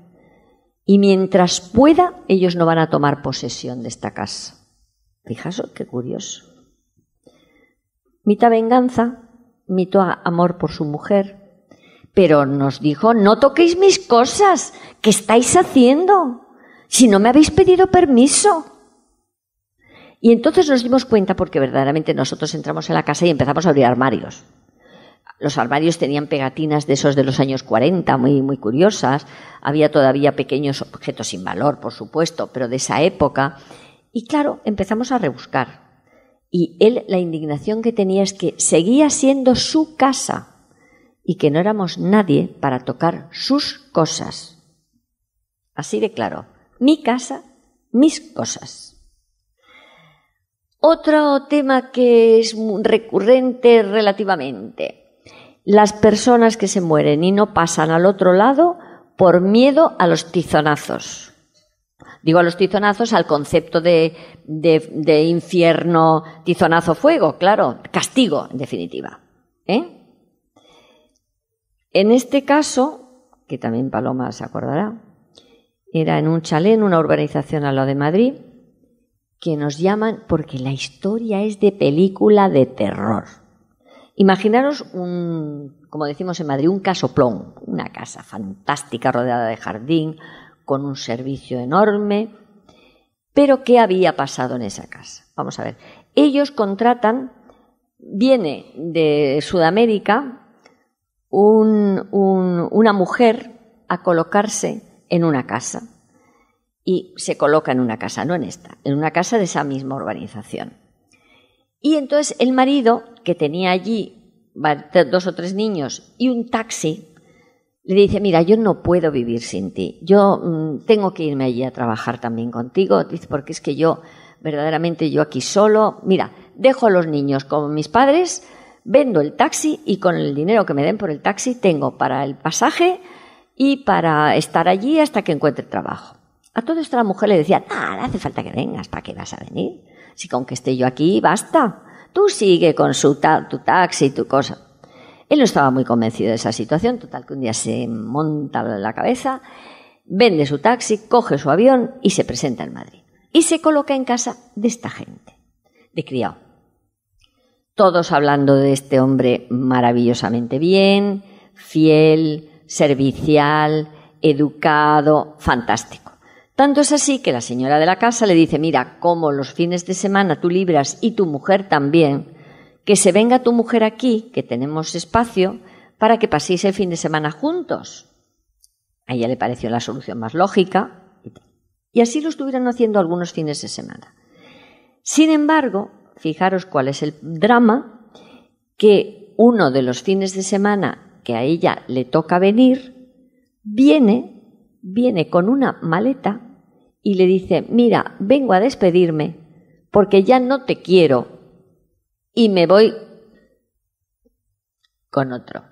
y mientras pueda, ellos no van a tomar posesión de esta casa. Fijaos, qué curioso. Mita venganza, mito amor por su mujer, pero nos dijo, no toquéis mis cosas, ¿qué estáis haciendo? Si no me habéis pedido permiso. Y entonces nos dimos cuenta, porque verdaderamente nosotros entramos en la casa y empezamos a abrir armarios los armarios tenían pegatinas de esos de los años 40, muy, muy curiosas. Había todavía pequeños objetos sin valor, por supuesto, pero de esa época. Y claro, empezamos a rebuscar. Y él, la indignación que tenía es que seguía siendo su casa y que no éramos nadie para tocar sus cosas. Así de claro. Mi casa, mis cosas. Otro tema que es recurrente relativamente las personas que se mueren y no pasan al otro lado por miedo a los tizonazos. Digo a los tizonazos al concepto de, de, infierno, tizonazo, fuego, claro, castigo, en definitiva. ¿eh? En este caso, que también Paloma se acordará, era en un chalén, en una urbanización a lo de Madrid, que nos llaman porque la historia es de película de terror. Imaginaros un, como decimos en Madrid, un casoplón, una casa fantástica rodeada de jardín, con un servicio enorme. Pero, ¿qué había pasado en esa casa? Vamos a ver. Ellos contratan, viene de Sudamérica una mujer a colocarse en una casa. Y se coloca en una casa, no en esta, en una casa de esa misma urbanización. Y entonces el marido, que tenía allí dos o tres niños y un taxi, le dice, mira, yo no puedo vivir sin ti, yo mm, tengo que irme allí a trabajar también contigo, dice, porque es que yo, verdaderamente yo aquí solo, mira, dejo a los niños con mis padres, vendo el taxi y con el dinero que me den por el taxi tengo para el pasaje y para estar allí hasta que encuentre trabajo. A toda esta mujer le decía, nada, hace falta que vengas, ¿para qué vas a venir? con que esté yo aquí, basta. Tú sigue con su tu taxi, tu cosa. Él no estaba muy convencido de esa situación, total que un día se monta la cabeza, vende su taxi, coge su avión y se presenta en Madrid. Y se coloca en casa de esta gente, de criado. Todos hablando de este hombre maravillosamente bien, fiel, servicial, educado, fantástico. Tanto es así que la señora de la casa le dice, mira, como los fines de semana tú libras y tu mujer también, que se venga tu mujer aquí, que tenemos espacio, para que paséis el fin de semana juntos. A ella le pareció la solución más lógica. Y así lo estuvieron haciendo algunos fines de semana. Sin embargo, fijaros cuál es el drama, que uno de los fines de semana que a ella le toca venir, viene, viene con una maleta y le dice, mira, vengo a despedirme porque ya no te quiero y me voy con otro.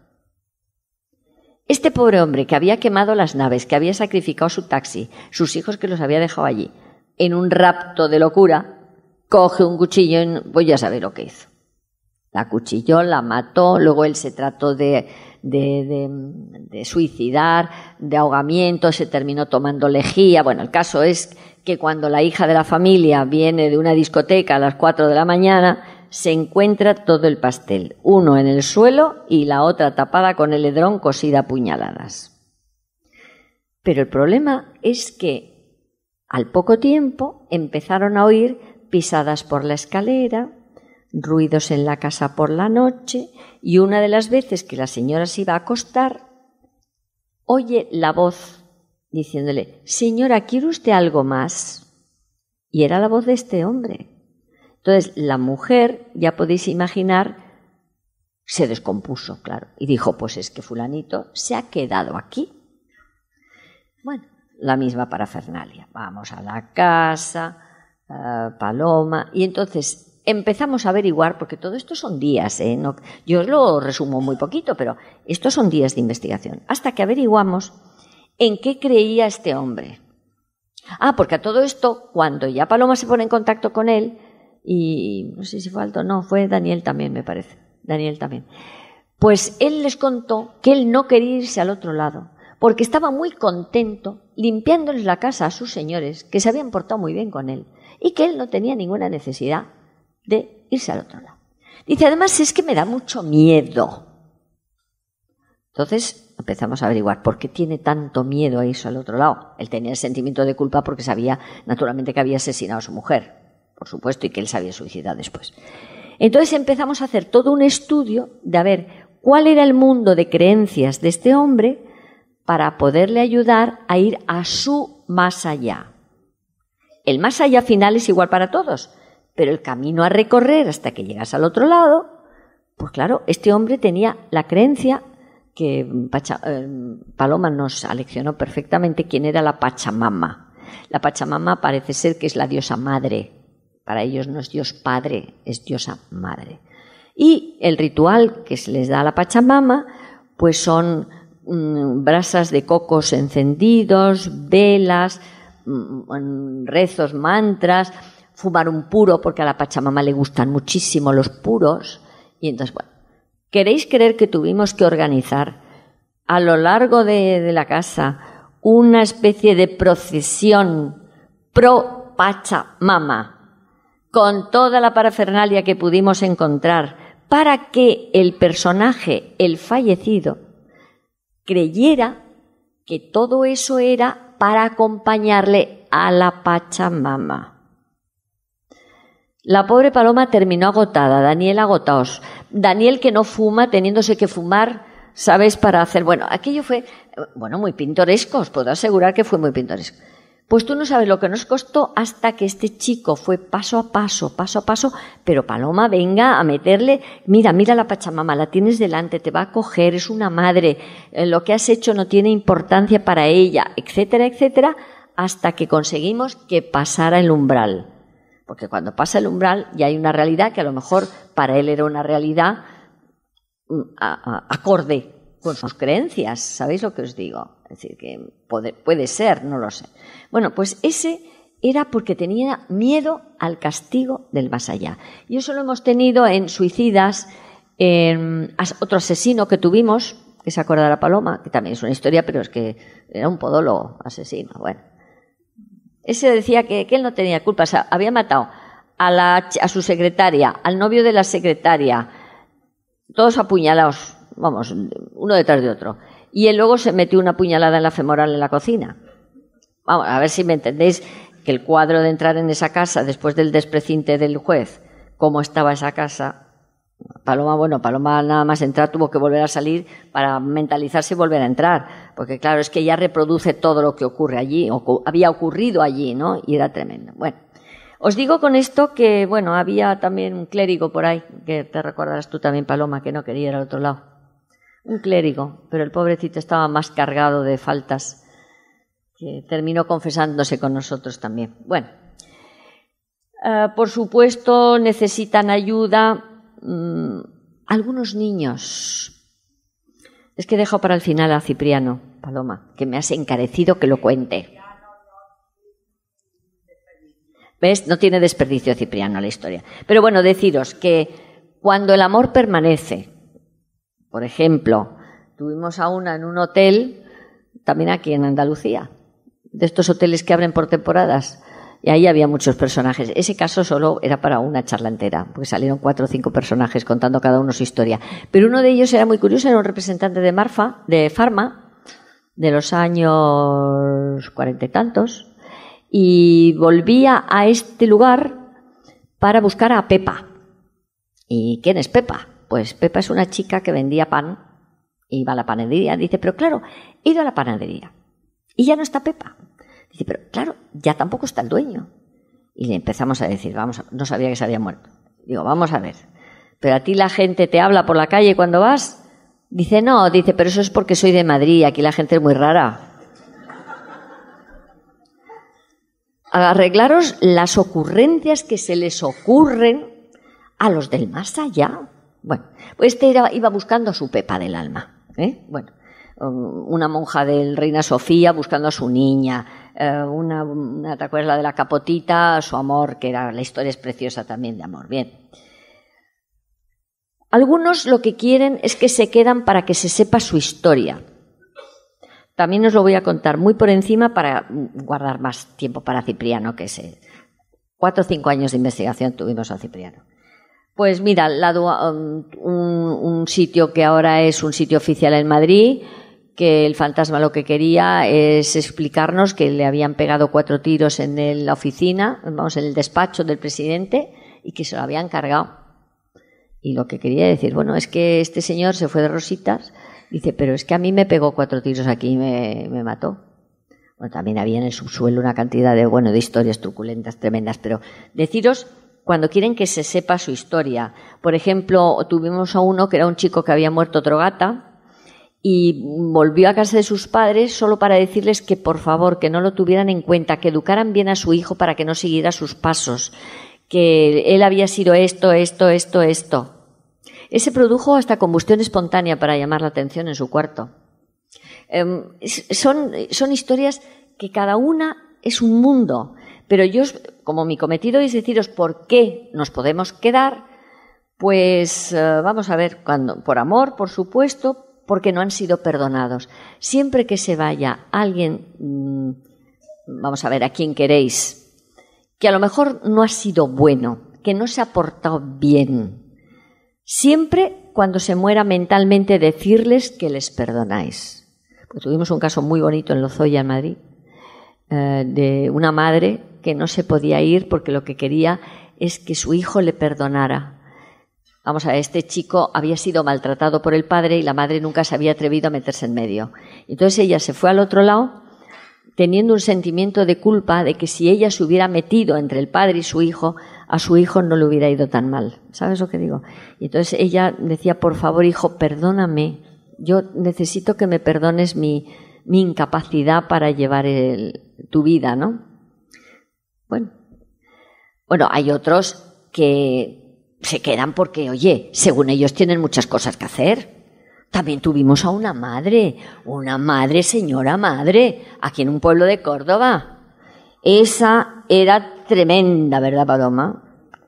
Este pobre hombre que había quemado las naves, que había sacrificado su taxi, sus hijos que los había dejado allí, en un rapto de locura, coge un cuchillo, y voy pues a saber lo que hizo. La cuchilló, la mató, luego él se trató de de, suicidar, de ahogamiento, se terminó tomando lejía. Bueno, el caso es que cuando la hija de la familia viene de una discoteca a las 4 de la mañana, se encuentra todo el pastel, uno en el suelo y la otra tapada con el hedrón cosida a puñaladas. Pero el problema es que al poco tiempo empezaron a oír pisadas por la escalera, ruidos en la casa por la noche y una de las veces que la señora se iba a acostar, oye la voz diciéndole, señora, ¿quiere usted algo más? Y era la voz de este hombre. Entonces la mujer, ya podéis imaginar, se descompuso, claro, y dijo, pues es que fulanito se ha quedado aquí. Bueno, la misma para Fernalia Vamos a la casa, eh, Paloma, y entonces empezamos a averiguar, porque todo esto son días, ¿eh? yo lo resumo muy poquito, pero estos son días de investigación, hasta que averiguamos en qué creía este hombre. Ah, porque a todo esto, cuando ya Paloma se pone en contacto con él, y no sé si fue Alto, no, fue Daniel también, me parece, Daniel también, pues él les contó que él no quería irse al otro lado, porque estaba muy contento limpiándoles la casa a sus señores, que se habían portado muy bien con él, y que él no tenía ninguna necesidad de irse al otro lado. Dice, además es que me da mucho miedo. Entonces empezamos a averiguar por qué tiene tanto miedo a irse al otro lado. Él tenía el sentimiento de culpa porque sabía, naturalmente, que había asesinado a su mujer, por supuesto, y que él se había suicidado después. Entonces empezamos a hacer todo un estudio de a ver cuál era el mundo de creencias de este hombre para poderle ayudar a ir a su más allá. El más allá final es igual para todos, pero el camino a recorrer hasta que llegas al otro lado, pues claro, este hombre tenía la creencia que mm, eh, Paloma nos aleccionó perfectamente quién era la Pachamama. La Pachamama parece ser que es la diosa madre. Para ellos no es Dios padre, es diosa madre. Y el ritual que se les da a la Pachamama, pues son mm, brasas de cocos encendidos, velas, mm, rezos, mantras, fumar un puro, porque a la Pachamama le gustan muchísimo los puros. Y entonces, bueno, ¿queréis creer que tuvimos que organizar a lo largo de, de la casa una especie de procesión pro Pachamama? con toda la parafernalia que pudimos encontrar para que el personaje, el fallecido, creyera que todo eso era para acompañarle a la Pachamama. La pobre paloma terminó agotada, Daniel agotaos, Daniel que no fuma, teniéndose que fumar, ¿sabes? Para hacer. Bueno, aquello fue, bueno, muy pintoresco, os puedo asegurar que fue muy pintoresco. Pues tú no sabes lo que nos costó hasta que este chico fue paso a paso, paso a paso, pero Paloma, venga a meterle, mira, mira la Pachamama, la tienes delante, te va a coger, es una madre, eh, lo que has hecho no tiene importancia para ella, etcétera, etcétera, hasta que conseguimos que pasara el umbral. Porque cuando pasa el umbral ya hay una realidad que a lo mejor para él era una realidad mm, acorde con sus creencias. ¿Sabéis lo que os digo? Es decir, que puede, ser, no lo sé. Bueno, pues ese era porque tenía miedo al castigo del más allá. Y eso lo hemos tenido en suicidas, en otro asesino que tuvimos, que se acuerda la Paloma, que también es una historia, pero es que era un podólogo asesino. Bueno, ese decía que, él no tenía culpa, había matado a, a su secretaria, al novio de la secretaria, todos apuñalados, vamos, uno detrás de otro. Y él luego se metió una puñalada en la femoral en la cocina. Vamos, a ver si me entendéis que el cuadro de entrar en esa casa después del desprecinte del juez, cómo estaba esa casa, Paloma, bueno, Paloma nada más entrar tuvo que volver a salir para mentalizarse y volver a entrar, porque claro, es que ya reproduce todo lo que ocurre allí, o había ocurrido allí, ¿no? Y era tremendo. Bueno, os digo con esto que, bueno, había también un clérigo por ahí, que te recordarás tú también, Paloma, que no quería ir al otro lado. Un clérigo, pero el pobrecito estaba más cargado de faltas, que terminó confesándose con nosotros también. Bueno, eh, por supuesto necesitan ayuda Mm, algunos niños. Es que dejo para el final a Cipriano, Paloma, que me has encarecido que lo cuente. ¿Ves? No tiene desperdicio Cipriano la historia. Pero bueno, deciros que cuando el amor permanece, por ejemplo, tuvimos a una en un hotel, también aquí en Andalucía, de estos hoteles que abren por temporadas, y ahí había muchos personajes. Ese caso solo era para una charla entera, porque salieron cuatro o cinco personajes contando cada uno su historia. Pero uno de ellos era muy curioso, era un representante de Marfa, de Farma, de los años cuarenta y tantos, y volvía a este lugar para buscar a Pepa. ¿Y quién es Pepa? Pues Pepa es una chica que vendía pan, iba a la panadería, dice, pero claro, he ido a la panadería y ya no está Pepa pero claro, ya tampoco está el dueño. Y le empezamos a decir, vamos, no sabía que se había muerto. Digo, vamos a ver, pero a ti la gente te habla por la calle cuando vas. Dice, no, dice, pero eso es porque soy de Madrid y aquí la gente es muy rara. Arreglaros las ocurrencias que se les ocurren a los del más allá. Bueno, pues este iba buscando su Pepa del alma. ¿eh? Bueno, Um, una monja del Reina Sofía buscando a su niña, eh, una, ¿te acuerdas la de la capotita? Su amor, que era, la historia es preciosa también de amor. Bien. Algunos lo que quieren es que se quedan para que se sepa su historia. También os lo voy a contar muy por encima para guardar más tiempo para Cipriano, que sé. cuatro o cinco años de investigación tuvimos a Cipriano. Pues mira, um, un sitio que ahora es un sitio oficial en Madrid, que el fantasma lo que quería es explicarnos que le habían pegado cuatro tiros en la oficina, vamos, en el despacho del presidente y que se lo habían cargado. Y lo que quería decir, bueno, es que este señor se fue de rositas, dice, pero es que a mí me pegó cuatro tiros aquí y me, mató. Bueno, también había en el subsuelo una cantidad de, bueno, de historias truculentas tremendas, pero deciros cuando quieren que se sepa su historia. Por ejemplo, tuvimos a uno que era un chico que había muerto gata, y volvió a casa de sus padres solo para decirles que por favor, que no lo tuvieran en cuenta, que educaran bien a su hijo para que no siguiera sus pasos, que él había sido esto, esto, esto, esto. Ese produjo hasta combustión espontánea para llamar la atención en su cuarto. Em, son, son historias que cada una es un mundo, pero yo, como mi cometido es deciros por qué nos podemos quedar, pues eh, vamos a ver, cuando, por amor, por supuesto, porque no han sido perdonados. Siempre que se vaya alguien, mm, vamos a ver, a quién queréis, que a lo mejor no ha sido bueno, que no se ha portado bien, siempre cuando se muera mentalmente decirles que les perdonáis. Pues tuvimos un caso muy bonito en Lozoya, en Madrid, eh, de una madre que no se podía ir porque lo que quería es que su hijo le perdonara Vamos a ver, este chico había sido maltratado por el padre y la madre nunca se había atrevido a meterse en medio. Entonces ella se fue al otro lado teniendo un sentimiento de culpa de que si ella se hubiera metido entre el padre y su hijo, a su hijo no le hubiera ido tan mal. ¿Sabes lo que digo? Y entonces ella decía, por favor, hijo, perdóname. Yo necesito que me perdones mi, incapacidad para llevar tu vida, ¿no? Bueno. Bueno, hay otros que, se quedan porque, oye, según ellos tienen muchas cosas que hacer. También tuvimos a una madre, una madre, señora madre, aquí en un pueblo de Córdoba. Esa era tremenda, ¿verdad, Paloma?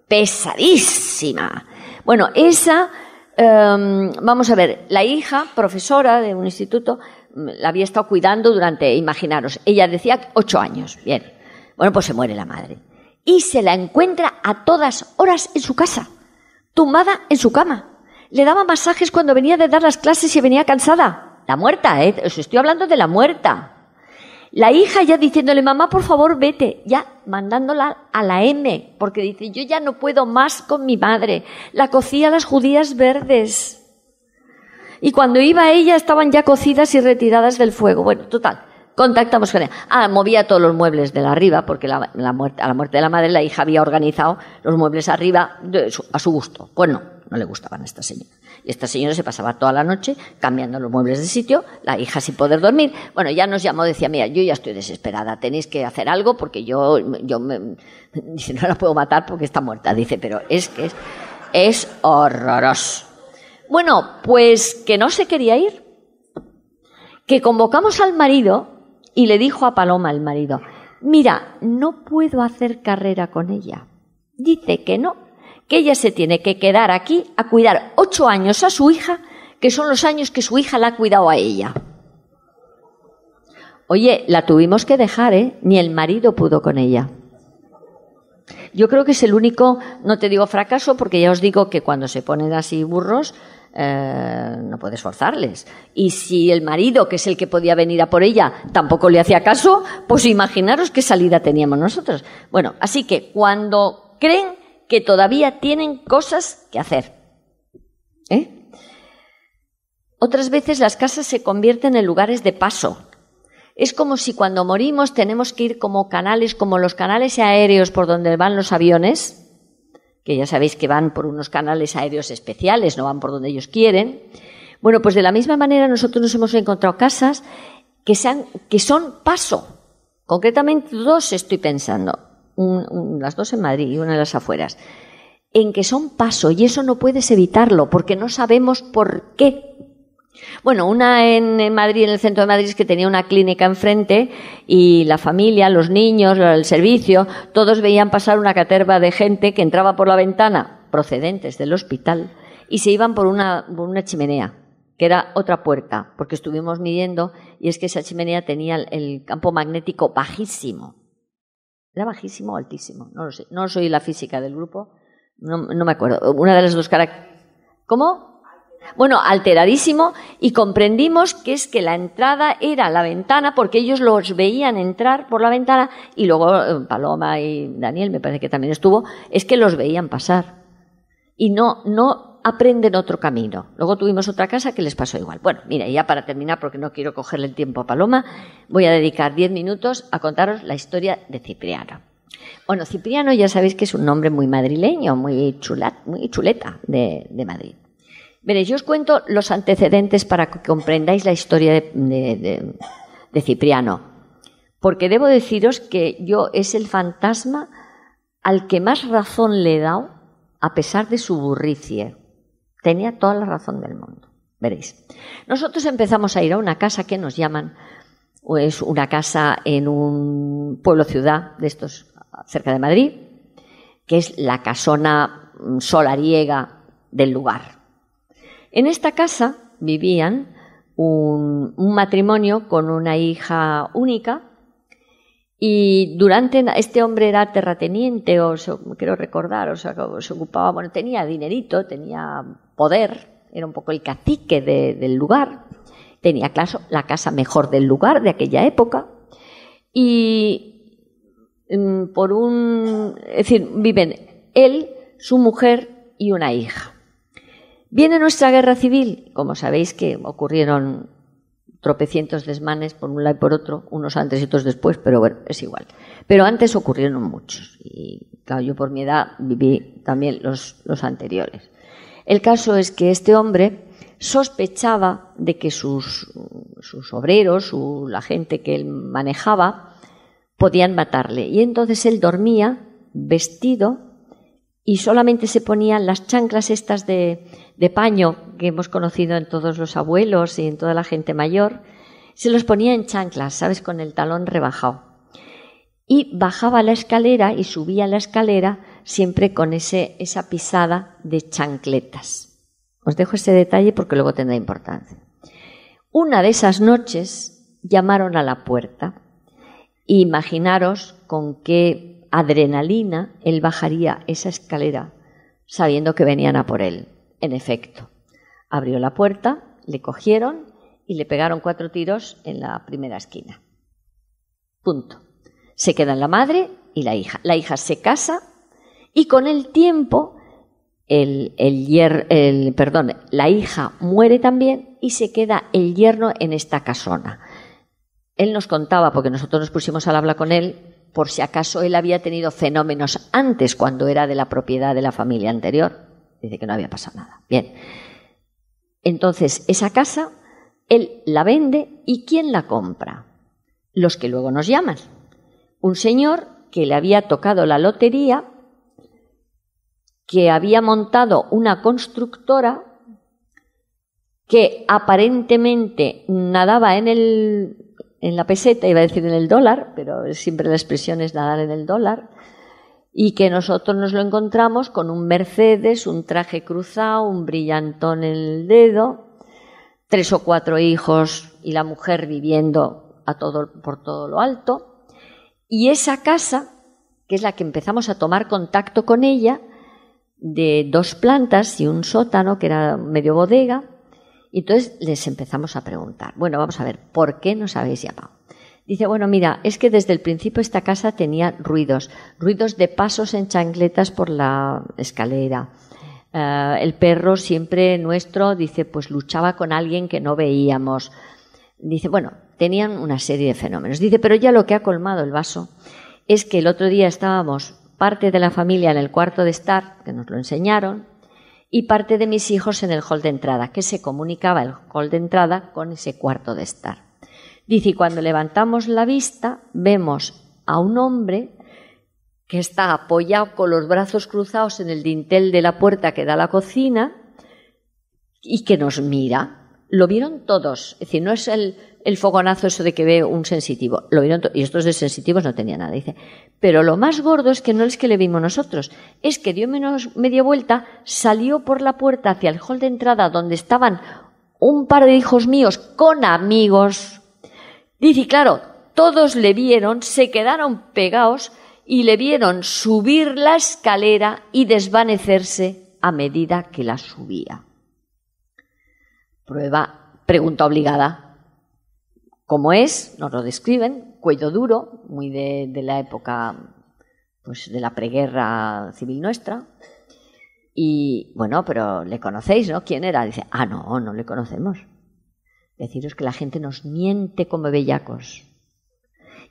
Pesadísima. Bueno, esa, em, vamos a ver, la hija, profesora de un instituto, mm, la había estado cuidando durante, imaginaros, ella decía ocho años, bien. Bueno, pues se muere la madre. Y se la encuentra a todas horas en su casa tumbada en su cama. Le daba masajes cuando venía de dar las clases y venía cansada. La muerta, ¿eh? Os estoy hablando de la muerta. La hija ya diciéndole, mamá, por favor, vete, ya mandándola a la M, porque dice, yo ya no puedo más con mi madre. La cocía las judías verdes. Y cuando iba ella estaban ya cocidas y retiradas del fuego. Bueno, total. Contactamos con ella... Ah, movía todos los muebles de la arriba, porque la, muerte, a la muerte de la madre la hija había organizado los muebles arriba a su gusto. ...bueno, pues no, no le gustaban a esta señora. Y esta señora se pasaba toda la noche cambiando los muebles de sitio, la hija sin poder dormir. Bueno, ya nos llamó, decía, mira, yo ya estoy desesperada, tenéis que hacer algo porque yo, yo me, [LAUGHS] no la puedo matar porque está muerta. Dice, pero es que es horroroso. Bueno, pues que no se quería ir, que convocamos al marido y le dijo a Paloma el marido, mira, no puedo hacer carrera con ella. Dice que no, que ella se tiene que quedar aquí a cuidar ocho años a su hija, que son los años que su hija la ha cuidado a ella. Oye, la tuvimos que dejar, ¿eh? Ni el marido pudo con ella. Yo creo que es el único, no te digo fracaso, porque ya os digo que cuando se ponen así burros, eh, no puedes forzarles. Y si el marido, que es el que podía venir a por ella, tampoco le hacía caso, pues imaginaros qué salida teníamos nosotros. Bueno, así que cuando creen que todavía tienen cosas que hacer. ¿eh? Otras veces las casas se convierten en lugares de paso, es como si cuando morimos tenemos que ir como canales, como los canales aéreos por donde van los aviones, que ya sabéis que van por unos canales aéreos especiales, no van por donde ellos quieren. Bueno, pues de la misma manera nosotros nos hemos encontrado casas que, son paso. Concretamente dos estoy pensando, las dos en Madrid y una en las afueras, en que son paso y eso no puedes evitarlo porque no sabemos por qué bueno, una en Madrid, en el centro de Madrid, es que tenía una clínica enfrente y la familia, los niños, el servicio, todos veían pasar una caterva de gente que entraba por la ventana, procedentes del hospital, y se iban por una, por una chimenea, que era otra puerta, porque estuvimos midiendo y es que esa chimenea tenía el campo magnético bajísimo. ¿Era bajísimo o altísimo? No lo sé. No soy la física del grupo. No, me acuerdo. Una de las dos características. ¿Cómo? bueno, alteradísimo, y comprendimos que es que la entrada era la ventana, porque ellos los veían entrar por la ventana, y luego eh, Paloma y Daniel, me parece que también estuvo, es que los veían pasar. Y no, no aprenden otro camino. Luego tuvimos otra casa que les pasó igual. Bueno, mira, ya para terminar, porque no quiero cogerle el tiempo a Paloma, voy a dedicar diez minutos a contaros la historia de Cipriano. Bueno, Cipriano ya sabéis que es un nombre muy madrileño, muy muy chuleta de Madrid. Veréis, yo os cuento los antecedentes para que comprendáis la historia de, Cipriano, porque debo deciros que yo es el fantasma al que más razón le he dado a pesar de su burricie. Tenía toda la razón del mundo. Veréis. Nosotros empezamos a ir a una casa que nos llaman, o es una casa en un pueblo-ciudad de estos cerca de Madrid, que es la casona mm, solariega del lugar. En esta casa vivían un, matrimonio con una hija única y durante este hombre era terrateniente, o quiero recordar, o sea, se ocupaba, bueno, tenía dinerito, tenía poder, era un poco el cacique del lugar, tenía la casa mejor del lugar de aquella época y mm, por un, es decir, viven él, su mujer y una hija. Viene nuestra guerra civil, como sabéis que ocurrieron tropecientos desmanes por un lado y por otro, unos antes y otros después, pero bueno, es igual. Pero antes ocurrieron muchos y yo por mi edad viví también los, anteriores. El caso es que este hombre sospechaba de que sus, sus obreros, o la gente que él manejaba, podían matarle. Y entonces él dormía vestido y solamente se ponían las chanclas estas de, paño que hemos conocido en todos los abuelos y en toda la gente mayor, se los ponía en chanclas, ¿sabes? Con el talón rebajado. Y bajaba la escalera y subía la escalera siempre con ese, esa pisada de chancletas. Os dejo ese detalle porque luego tendrá importancia. Una de esas noches llamaron a la puerta. Imaginaros con qué adrenalina, él bajaría esa escalera sabiendo que venían a por él. En efecto, abrió la puerta, le cogieron y le pegaron cuatro tiros en la primera esquina. Punto. Se quedan la madre y la hija. La hija se casa y con el tiempo el, el, perdón, la hija muere también y se queda el yerno en esta casona. Él nos contaba, porque nosotros nos pusimos al habla con él, por si acaso él había tenido fenómenos antes cuando era de la propiedad de la familia anterior. Dice que no había pasado nada. Bien. Entonces, esa casa, él la vende y ¿quién la compra? Los que luego nos llaman. Un señor que le había tocado la lotería, que había montado una constructora que aparentemente nadaba en el en la peseta, iba a decir en el dólar, pero siempre la expresión es nadar en el dólar, y que nosotros nos lo encontramos con un Mercedes, un traje cruzado, un brillantón en el dedo, tres o cuatro hijos y la mujer viviendo a todo, por todo lo alto, y esa casa, que es la que empezamos a tomar contacto con ella, de dos plantas y un sótano, que era medio bodega, y entonces les empezamos a preguntar, bueno, vamos a ver, ¿por qué sabéis ya llamado? Dice, bueno, mira, es que desde el principio esta casa tenía ruidos, ruidos de pasos en chancletas por la escalera. Eh, el perro siempre nuestro, dice, pues luchaba con alguien que no veíamos. Dice, bueno, tenían una serie de fenómenos. Dice, pero ya lo que ha colmado el vaso es que el otro día estábamos parte de la familia en el cuarto de estar, que nos lo enseñaron, y parte de mis hijos en el hall de entrada, que se comunicaba el hall de entrada con ese cuarto de estar. Dice, cuando levantamos la vista, vemos a un hombre que está apoyado con los brazos cruzados en el dintel de la puerta que da a la cocina y que nos mira. Lo vieron todos, es decir, no es el, fogonazo eso de que ve un sensitivo, lo vieron y estos de sensitivos no tenían nada. Dice, pero lo más gordo es que no es que le vimos nosotros, es que dio menos media vuelta, salió por la puerta hacia el hall de entrada donde estaban un par de hijos míos con amigos. Dice, claro, todos le vieron, se quedaron pegados y le vieron subir la escalera y desvanecerse a medida que la subía. Prueba, pregunta obligada. ¿Cómo es? Nos lo describen cuello duro, muy de, la época pues, de la preguerra civil nuestra. Y bueno, pero le conocéis, ¿no? ¿Quién era? Dice, ah, no, no le conocemos. Deciros que la gente nos miente como bellacos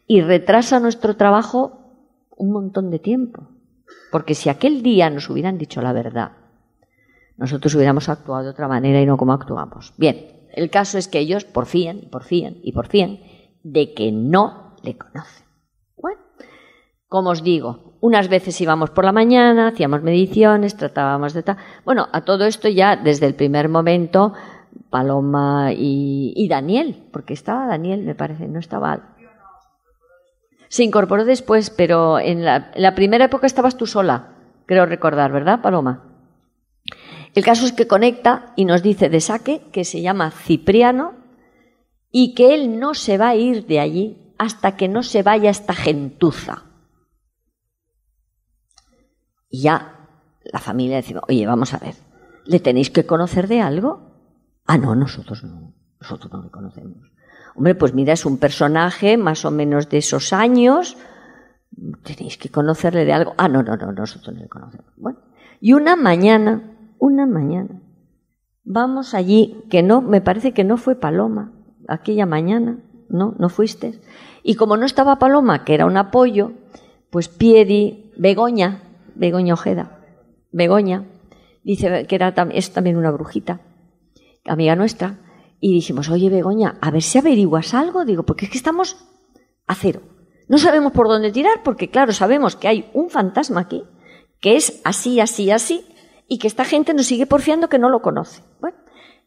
y retrasa nuestro trabajo un montón de tiempo. Porque si aquel día nos hubieran dicho la verdad, nosotros hubiéramos actuado de otra manera y no como actuamos. Bien, el caso es que ellos por porfían por porfían y por cien de que no le conoce. Bueno, como os digo, unas veces íbamos por la mañana, hacíamos mediciones, tratábamos de tal. Bueno, a todo esto ya desde el primer momento Paloma y, Daniel, porque estaba Daniel, me parece, no estaba. Se incorporó después, pero en la primera época estabas tú sola, creo recordar, ¿verdad, Paloma? El caso es que conecta y nos dice de saque que se llama Cipriano y que él no se va a ir de allí hasta que no se vaya esta gentuza. Y ya la familia decía, oye, vamos a ver, ¿le tenéis que conocer de algo? Ah, no, nosotros no, nosotros no le conocemos. Hombre, pues mira, es un personaje más o menos de esos años, tenéis que conocerle de algo. Ah, no, no, no, nosotros no le conocemos. Bueno, y una mañana, una mañana, vamos allí, que no, me parece que no fue Paloma, aquella mañana, ¿no? No fuiste. Y como no estaba Paloma, que era un apoyo, pues Piedi, Begoña, Begoña Ojeda, Begoña, dice que era, es también una brujita, amiga nuestra, y dijimos, oye Begoña, a ver si averiguas algo, digo, porque es que estamos a cero. No sabemos por dónde tirar, porque claro, sabemos que hay un fantasma aquí, que es así, así, así, y que esta gente nos sigue porfiando que no lo conoce. Bueno,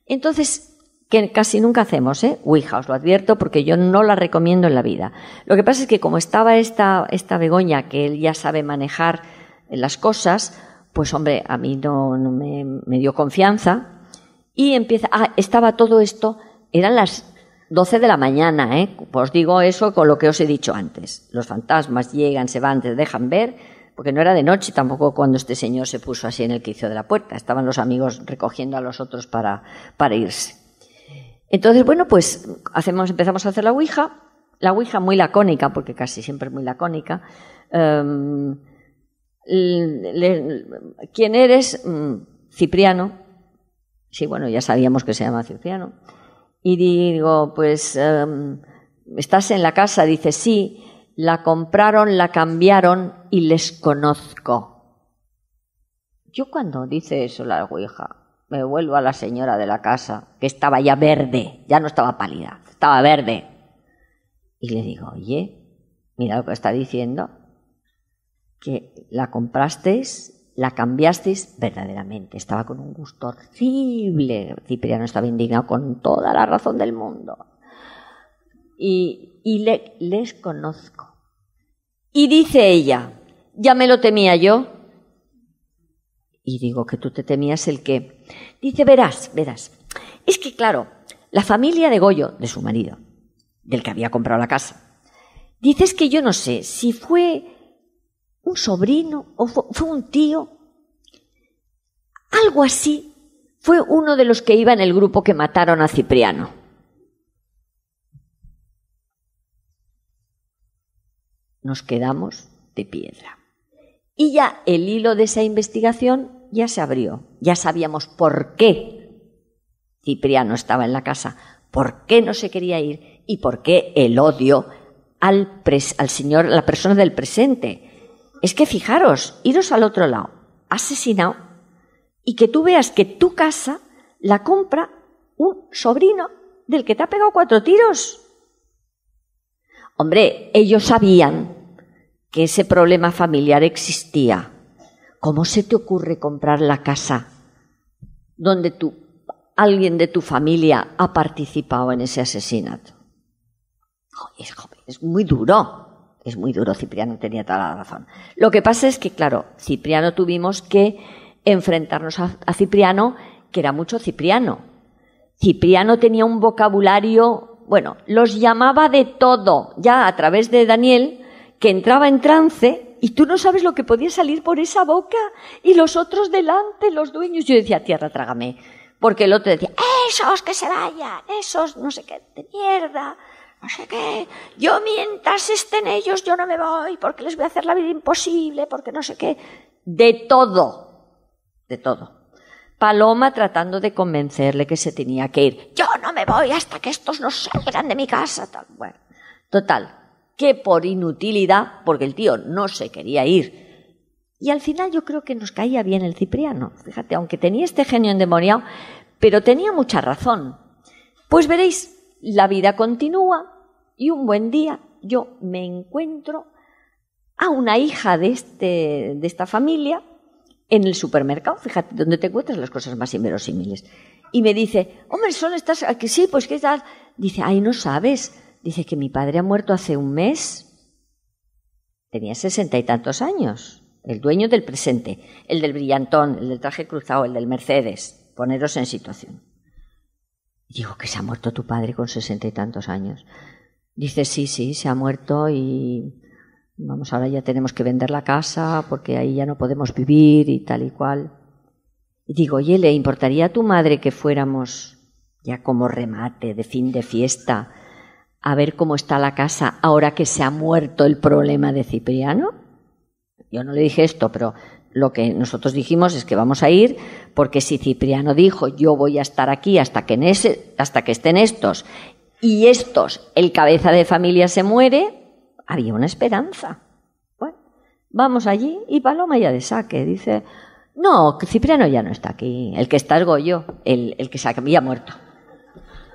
entonces que casi nunca hacemos, ¿eh? Ouija, os lo advierto, porque yo no la recomiendo en la vida. Lo que pasa es que como estaba esta, esta Begoña, que él ya sabe manejar las cosas, pues hombre, a mí no, me, dio confianza. Y empieza, ah, estaba todo esto, eran las 12 de la mañana, ¿eh? Os digo eso con lo que os he dicho antes. Los fantasmas llegan, se van, te dejan ver, porque no era de noche tampoco cuando este señor se puso así en el quicio de la puerta. Estaban los amigos recogiendo a los otros para, para irse. Entonces, bueno, pues empezamos a hacer la Ouija, la Ouija muy lacónica, porque casi siempre es muy lacónica. Em, ¿Quién eres? Mm, Cipriano. Sí, bueno, ya sabíamos que se llama Cipriano. Y digo, pues, em, ¿estás en la casa? Dice, sí, la compraron, la cambiaron y les conozco. Yo cuando dice eso la Ouija, me vuelvo a la señora de la casa, que estaba ya verde, ya no estaba pálida, estaba verde. Y le digo, oye, mira lo que está diciendo, que la comprasteis, la cambiasteis verdaderamente. Estaba con un gusto horrible. Cipriano estaba indignado con toda la razón del mundo. Y, les conozco. Y dice ella, ya me lo temía yo, y digo, que tú te temías el que... Dice, verás, verás. Es que, claro, la familia de Goyo, de su marido, del que había comprado la casa, dices que yo no sé si fue un sobrino o fue un tío, algo así, fue uno de los que iba en el grupo que mataron a Cipriano. Nos quedamos de piedra. Y ya el hilo de esa investigación ya se abrió, ya sabíamos por qué Cipriano estaba en la casa, por qué no se quería ir y por qué el odio al, señor, la persona del presente. Es que fijaros, iros al otro lado, asesinado, y que tú veas que tu casa la compra un sobrino del que te ha pegado cuatro tiros. Hombre, ellos sabían que ese problema familiar existía ¿Cómo se te ocurre comprar la casa donde alguien de tu familia ha participado en ese asesinato? Es, es muy duro, es muy duro. Cipriano tenía toda la razón. Lo que pasa es que, claro, Cipriano tuvimos que enfrentarnos a Cipriano, que era mucho Cipriano. Cipriano tenía un vocabulario, bueno, los llamaba de todo, ya a través de Daniel, que entraba en trance y tú no sabes lo que podía salir por esa boca y los otros delante, los dueños. Yo decía, tierra, trágame. Porque el otro decía, esos que se vayan, esos no sé qué de mierda, no sé qué. Yo mientras estén ellos, yo no me voy porque les voy a hacer la vida imposible, porque no sé qué. De todo, de todo. Paloma tratando de convencerle que se tenía que ir. Yo no me voy hasta que estos no salgan de mi casa. Tal. Bueno, total, que por inutilidad, porque el tío no se quería ir. Y al final yo creo que nos caía bien el Cipriano, fíjate, aunque tenía este genio endemoniado, pero tenía mucha razón. Pues veréis, la vida continúa y un buen día yo me encuentro a una hija de, este, de esta familia en el supermercado, fíjate, donde te encuentras las cosas más inverosímiles. Y me dice, hombre, son estas, aquí, sí, pues qué estás. Dice, ay, no sabes, Dice que mi padre ha muerto hace un mes. Tenía sesenta y tantos años. El dueño del presente, el del brillantón, el del traje cruzado, el del Mercedes. Poneros en situación. Digo que se ha muerto tu padre con sesenta y tantos años. Dice, sí, sí, se ha muerto y vamos, ahora ya tenemos que vender la casa porque ahí ya no podemos vivir y tal y cual. Y digo, oye, ¿le importaría a tu madre que fuéramos ya como remate de fin de fiesta? a ver cómo está la casa ahora que se ha muerto el problema de Cipriano? Yo no le dije esto, pero lo que nosotros dijimos es que vamos a ir porque si Cipriano dijo yo voy a estar aquí hasta que, en ese, hasta que estén estos y estos, el cabeza de familia se muere, había una esperanza. Bueno, vamos allí y Paloma ya de saque, dice, no, Cipriano ya no está aquí, el que está es Goyo, el, que se había muerto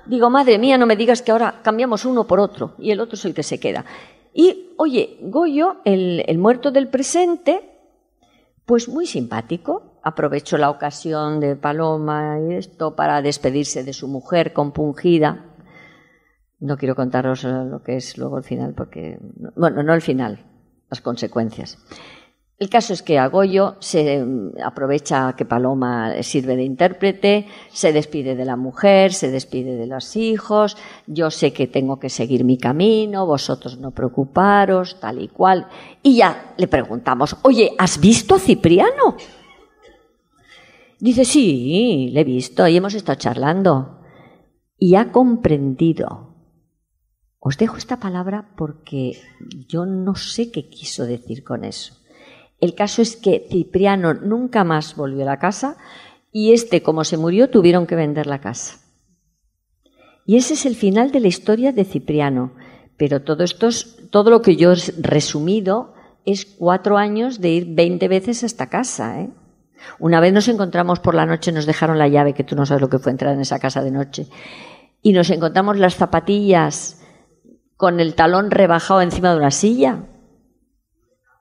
digo, madre mía, no me digas que ahora cambiamos uno por otro y el otro es el que se queda. Y, oye, Goyo, el, el muerto del presente, pues muy simpático, aprovechó la ocasión de Paloma y esto para despedirse de su mujer compungida. No quiero contaros lo que es luego el final, porque, bueno, no el final, las consecuencias. El caso es que Agoyo se mm, aprovecha que Paloma sirve de intérprete, se despide de la mujer, se despide de los hijos, yo sé que tengo que seguir mi camino, vosotros no preocuparos, tal y cual. Y ya le preguntamos, oye, ¿has visto a Cipriano? Dice, sí, le he visto y hemos estado charlando. Y ha comprendido. Os dejo esta palabra porque yo no sé qué quiso decir con eso el caso es que Cipriano nunca más volvió a la casa y este, como se murió, tuvieron que vender la casa. Y ese es el final de la historia de Cipriano. Pero todo, esto todo lo que yo he resumido es cuatro años de ir 20 veces a esta casa. ¿eh? Una vez nos encontramos por la noche, nos dejaron la llave, que tú no sabes lo que fue entrar en esa casa de noche, y nos encontramos las zapatillas con el talón rebajado encima de una silla.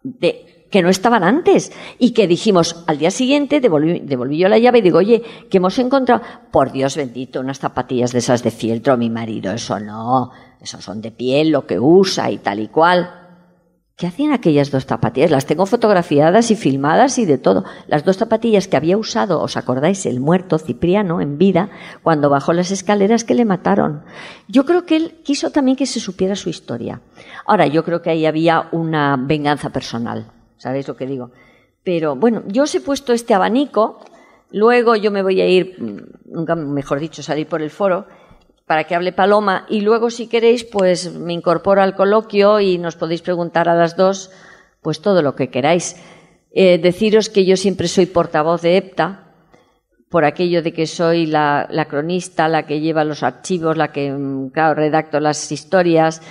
De, que no estaban antes y que dijimos al día siguiente devolví, devolví, yo la llave y digo, oye, que hemos encontrado, por Dios bendito, unas zapatillas de esas de fieltro, mi marido, eso no, eso son de piel, lo que usa y tal y cual. ¿Qué hacían aquellas dos zapatillas? Las tengo fotografiadas y filmadas y de todo. Las dos zapatillas que había usado, ¿os acordáis? El muerto Cipriano en vida, cuando bajó las escaleras que le mataron. Yo creo que él quiso también que se supiera su historia. Ahora, yo creo que ahí había una venganza personal ¿sabéis lo que digo? Pero bueno, yo os he puesto este abanico, luego yo me voy a ir, mm, mejor dicho, salir por el foro para que hable Paloma y luego si queréis pues me incorporo al coloquio y nos podéis preguntar a las dos pues todo lo que queráis. Eh, deciros que yo siempre soy portavoz de EPTA, por aquello de que soy la, la, cronista, la que lleva los archivos, la que mm, claro, redacto las historias,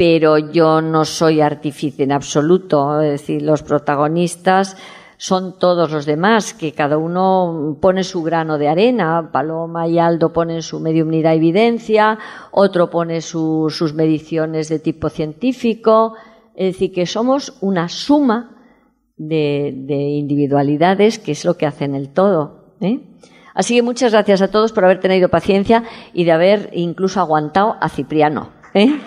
pero yo no soy artífice en absoluto. Es decir, los protagonistas son todos los demás, que cada uno pone su grano de arena. Paloma y Aldo ponen su mediumnidad evidencia, otro pone sus mediciones de tipo científico. Es decir, que somos una suma de, individualidades, que es lo que hacen el todo. ¿eh? Así que muchas gracias a todos por haber tenido paciencia y de haber incluso aguantado a Cipriano. ¿eh?